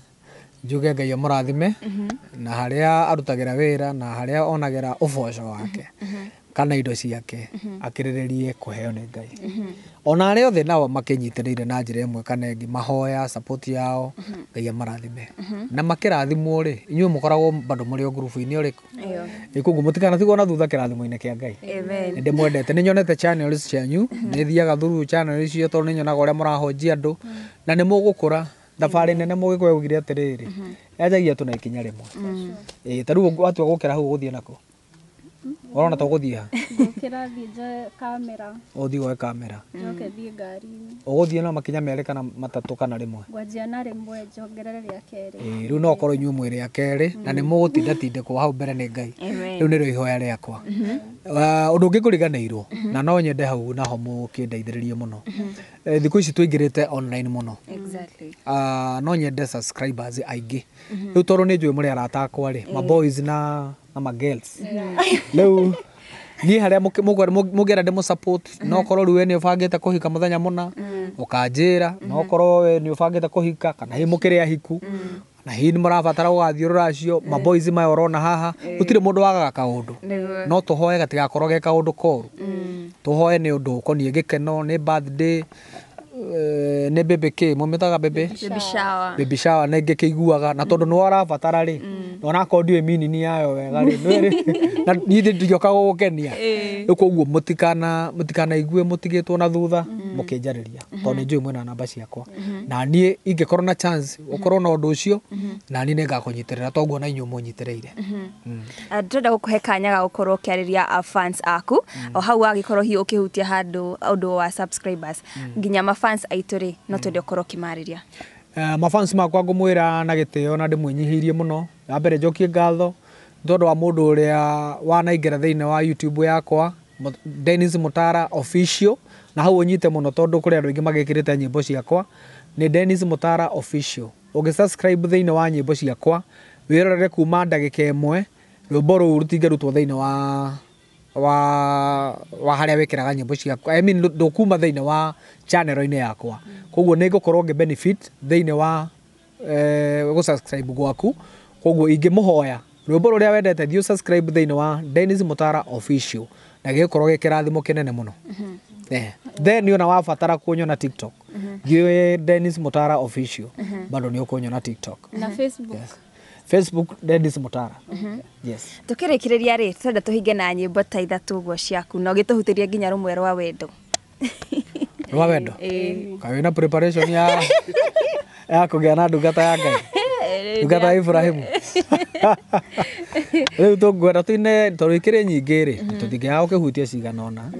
njuge ngai å må rathime mhm. na harä a arutagä ra wä ra na harä a onagä ra å boco wake mhm, mhm kana indo ciake mhm. akirererie kuheo ni ngai mhm. ona aria othe nao makinyitiriire na njira imwe kana ngi mahoya support yao mhm. ngai amarathime na makirathimwo ri inyuĩ mukoragwo bado muri o ngurubu-inĩ ũrĩkũ ĩkũguo mũtikanatigwo na thutha kĩrathimo ine kia ngai amen ndi mwendete ni nyonete channels nyu ni thiaga thuru channel icio to ni nyonaga ũrĩa mũrahonjia andu na ni mugukura thabarĩ nene mugikwe ugire atiriri yanjagia tu na ikinya rĩmwe ĩĩ ta rĩu watua gũkĩra hau ũgũthiĩ nakũ Urona tũgũthiĩ ha? Ngũkĩra thiĩ njoe kamera. Ũthiĩ woe kamera. Njoke thiĩ ngari-inĩ. na makinya merĩ kana matatũ kana rä Ngwanjia rä rĩmwe njongerere rĩa kerĩ. Ĩĩ rĩu no ũkorwo inyuĩ mwĩ rĩa kerĩ na nĩ mũgũtinda hau mbere nĩ Ngai. Rĩu nĩrĩo ihoya rĩakwa. Mhm. Ũndũ ũngĩ ngũriganĩirwo na no nyende hau naho mũkĩndeithĩrĩrie mũno. Mhm. Thikũ ici tũingĩrĩte online mũno. No nyende subscribers aingĩ. Mhm. Rĩu tondũ nĩ njũĩ mũrĩ arata akwa rĩ, ma boys na ama girls riu niä harä a må ngä era ndä må no mm-hmm. rä u nä å bangä te kå hika må thenya må na å mm. kanjä ra no mm-hmm. korwo nä å bangä te kå hika kana hä må kä rä ahiku mm. na hihi nä må rabatara gå gathiå rå racio maboici mm. maya å haha gå tirä må ndå wagaga kaå ndå no tå hoe gatigakorwo ge kaå ndå koru tå hoe nä å ndå å koniä gä keno nä Uh, nä mbämbä kä må mä taga mbämbä shawa na ngä kä iguaga na tondå nä warabatara rä onakoo ndiå minini yayo wega rä na nithä ndigioka gå gå kenia rä koguo må tikanaigue må tigä two na thutha må mm. kä njarä ria mm-hmm. tondå nä njå ä mwena namba ciakwa mm-hmm. na niä ingä korwo na å korwo na å ndå å cio na niä nä ngakå nyitä rä ra toguo na inyu må nyitä rä ire tå mm-hmm. mm. ah, renda gå kå he kanya ga gå korwo å kä arä ria ah, aku mm. o hau agä korwo hiå å kä hutia handå å ndå wa nginya maba mafans aitore no twende å korwo å kä marä ria eh, mafans makwa ngå mwä ra na gä tä o na ndä mwĩnyihĩirie må no wambere njokie ngatho tondå wa må ndå å rä a wanaingära thä inä wa youtube yakwa denis Mutara official na hau unyite muno tondu kuri andu ingi magikirite nyimbo ciakwa ni denis Mutara official ungi subscribe thiini wa nyimbo ciakwa wirorere kuma ndagika imwe rwimbo ruu rutingerutwo thiini wa wa wa haria wikiraga nyimbo ciakwa i mean kuma thiini wa channel-ini yakwa koguo ni ngukorwo ngi benefit thiini wa eh, gu subscribe gwaku koguo ingimuhoya rwimbo ruria wendete thiu subscribe thiini wa denis Mutara official na gikorwo gikirathimo kinene muno mm-hmm. eh, then ona wabatara kunyona TikTok mm-hmm. thiu denis Mutara official mm-hmm. bado ni ukunyona TikTok na Facebook yes facebook Dennis Mutara mm -hmm. yes tukirekereria ri twenda tuhinge na nyimbo ta ithatu guo ciaku na ugituhutiria nginya rumwe rwa wendo rwa wendo ka wina preparation ya ya kugia na ndungata ya Ngai ndungata ya Ibrahimu rä u tå ngwenda tå ine tondå ikä rä nyingä rä mhm. tå tingä gaga kä hutia cigana ona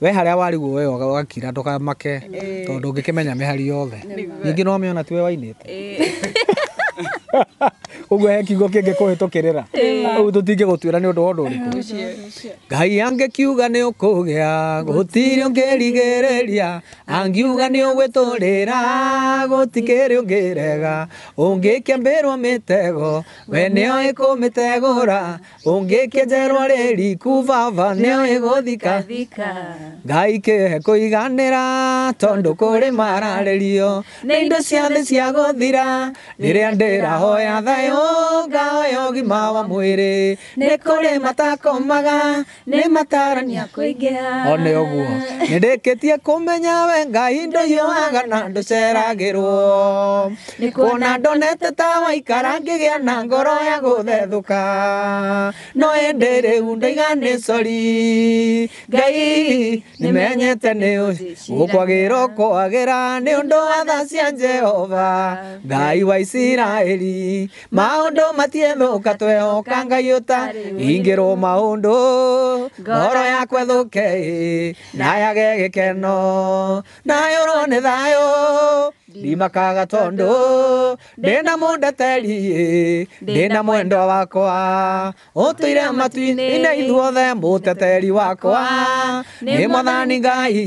we harä a wariguo we gakira ndå kamake tondå ngä kä menya mä hari yothe ningä no mä ona tiwe wainä te koguo he kiugo kĩngĩ kũhĩtũkĩrĩra rĩu tũtingĩ gũtuĩra nĩ ũndũ wa ũndũ ũrĩkũ ngai angĩkiuga nĩ ũkũgĩa gũtirĩ ũngĩrigĩrĩria angiuga nĩ ũgwĩtũrĩra gũtikĩrĩ ũngĩrega ũngĩkĩambĩrwo mĩtego we nĩoĩ kũmĩtegũra ũngĩkĩnjerwo rĩriku baba nĩoĩ gũthika ngai kĩhe kũiganĩra tondũ kũrĩ mararĩrio nĩ indo ciothe cia gũthira rĩrĩa ndĩ ndĩrahoya thayo ngahoya gima wa mwĩrĩ nĩ kũrĩ matakomaga nĩ matarania kũingĩha o nĩ ũguo nĩ ndĩkĩtie kũmenya we ngai ndũhiũhaga na ndũceragĩrwo nĩ kuona ndonete ta waikara ngĩgĩa na ngoro ya gũthethũka no ĩndĩ rĩu ndoiga cori ngai nĩ menyete nĩ gũkwagĩra kwagĩra nĩ ũndũ wa tha cia jehova ngai wa isira isiraeli maundu matiemuka twehoka ngai uta ingirwo maundu ngoro yakwa thuke nayage gikeno nayurwo ni thayo ndimakaga tondu ndina mundeterie ndina mwendwa wakwa utuire matuini na ithuothe muteteri wakwa ni mwathani ngai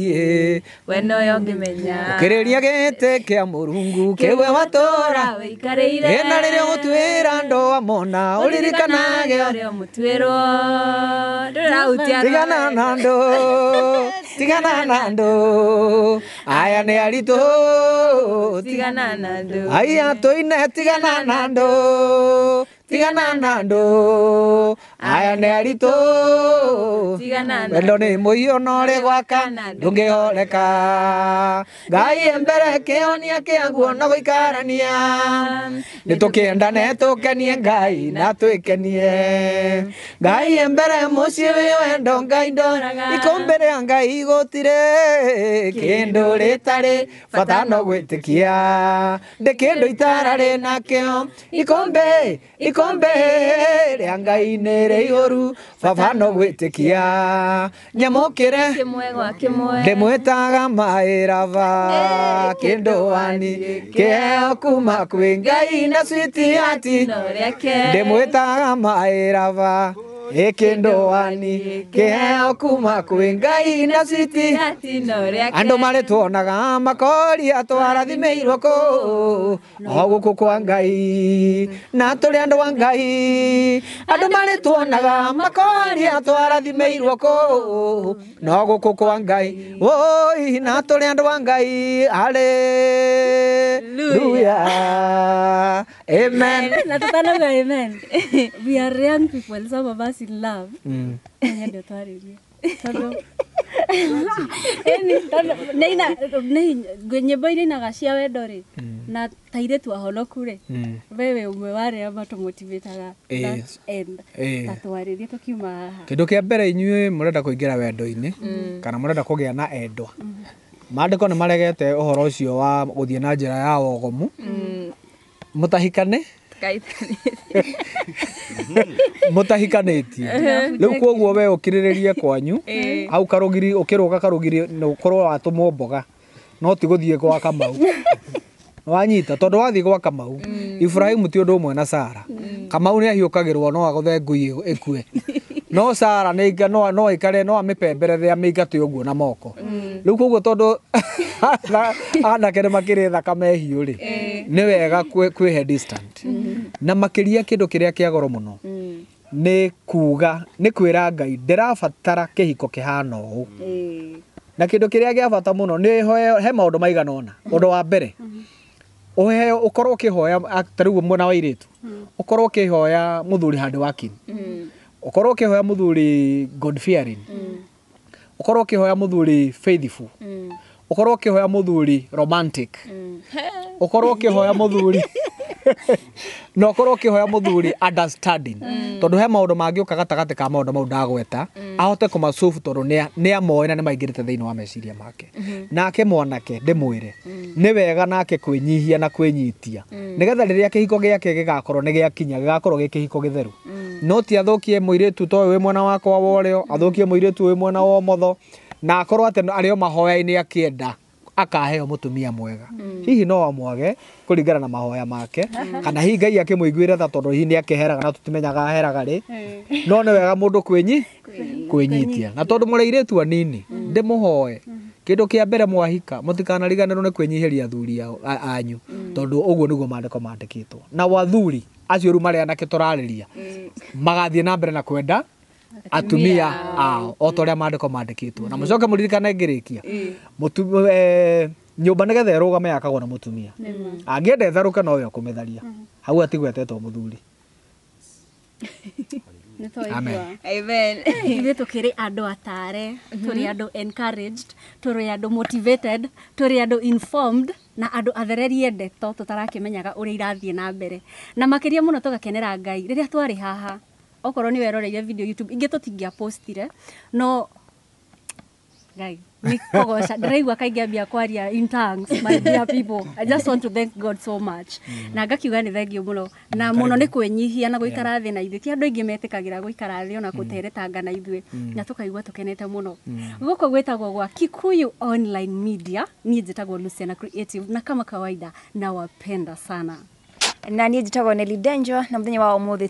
we noyo ngimenya ukiriria giti kia murungu kiwe watura wikarire na riria gutwira andu amona uririkanage uria mutwirwo tigana na andu tigana na andu aya ni aritu Tigananando. Ay, estoy en Tigananando. tigana na andå aya nä aritå wendo nä må iyo no gwaka ndå ngä horeka ngai e mbere kä onia kä aguo no gå ikarania nä tå kä endane kenie ngai na twä kenie ngai e mbere må ciä wendo ngai ndoraga ikå mbä ngai gå tirä kä ndå rä tarä bata no gwä tä kia ndä kä ndå itararä nakio ikå mbä ikombe rĩa ngai nĩ rĩ ihũru baba no gwĩtĩkia nyamũkĩre ndĩmwĩtaga maĩraba eh, kĩndũ wani kĩheo kuma kwĩ ngai na switi hati ndĩmwĩtaga maĩraba kä ndoani kä kuma kwä ngai na citi andå marä twonaga makoria twarathimä irwo kå o gå kå kwa ngai na tå rä andå wa ngai andå marä twonaga makoria twarathimä irwo kå no gå kå kwa ngai oi na tå rä andå wa ngai Hallelujah. Amen. Na tutanaga amen. We are young people, some of us us nyämbo iria inaga cia wendo rä mm. na tairä tu rä wewe umwe warä a matå ta rie tå kiuma haha kä ndå kä a mbere inyuä må renda kå ingä ra wendo-inä mm. kana må renda kå gä a na endwa mandäko mm. nä maregete å horo å cio wa gå thiä na njä ra ya wogomu må tahikane mutahikanätie rä u koguo we å kä rä rä rie kwanyu hau karugiri å kä rå ga giri na å korwo watå mwo mboga no tigå thiä gwa kamau wanyita tondå wathiä gwa kamau mm. iburahim ti å ndå å mwe na sara mm. kamau nä ahiå kagä rwo no agå the i ä kue no Sara nä ga no no ikare no the amiga å guo na moko mm. rä u koguo tondå anake nä makä rä thakame hiå rä eh. nä wega kwä mm-hmm. na makä ria kä ndå kä rä a kä agoro må no mm. kuga ni kwira ngai ndärabatara kä hiko kä hana eh. na kindu ndå kä rä muno ni a he maundu ndå maigana ona undu mm-hmm. wa mbere uheo mm-hmm. ukorwo ukihoya tariu mwana wa iritu ukorwo mm. ukihoya muthuri handi wakini ukorwo ukihoya muthuri god fearing mm. ukorwo ukihoya muthuri faithful mm. ukorwo ukihoya muthuri romantic mm. ukorwo ukihoya muthuri no korwo hoya muthuri understanding mm. tondu he maundu mangiuka gatagati ka maundu mau ndagweta mm. ahote kumacubu tondu ni amoe na ni maingirite thiini wa meciria make mm-hmm. nake mwanake ndimwire mm. ni wega nake kwinyihia na kwinyitia nigetha riria kihiko giake gigakorwo ni giakinya gigakorwo gi kihiko githeru no ti athukie tu toyo wi mwena wakwa wa urio athukie tu wi mwena wa umotho na akorwo ati ario mahoyaini akienda akaheo tumia mwega hmm. hihi no amwage kuringana na mahoya make hmm. kana hihi ngai akimwiguire tha tondu hihi ni heraga na tutimenyaga aheraga ri hmm. no nä wega mundu kwenyi kwinyitia na tondu muri tu anini ndimuhoe kindu kia mbere mwahika kwä nyihä ria athuri anyu tondu uguo niguo maandiko maandikitwo na wathuri acio riu mari anake turariria magathie na mbere na kwenda atumia ao o ta mandä maandĩko maandĩkĩtwo na mba nä getha ä rå game yakagwo na mũtumia angĩenda ĩtharũke no mä tharia mm-hmm. hau atigwo etetwo tå kä rä andå atare mm-hmm. tũrĩ andå encouraged rä andå motivated tũrĩ andå informed na andå athererie ndeto tũtarakĩmenyaga ũrĩa irathiĩ na mbere na no tå gakenera ngai a twarä haha okorwo nä weroreire video youtube ingä tå tingäapostire no gai in tongues my dear people i just want to thank god so much mm. na ngakiuga nä thengio må no na må no nä na gå ikara thä na ithuä ti andå aingä metä kagä ra gå ikara thä ona mm. gå teretanga na ithuä mm. na tå kaigua tå kenete må no gå gwä tagwo gwa kikuyu online media niä njä tagwo creative na kama kawaida na wapenda sana na niä njätagwo Nelly Denjo na thenya wa umuthi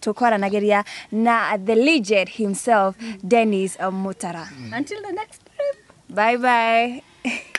tukoranagiria na the legend himself Dennis Mutara until the next time bye bye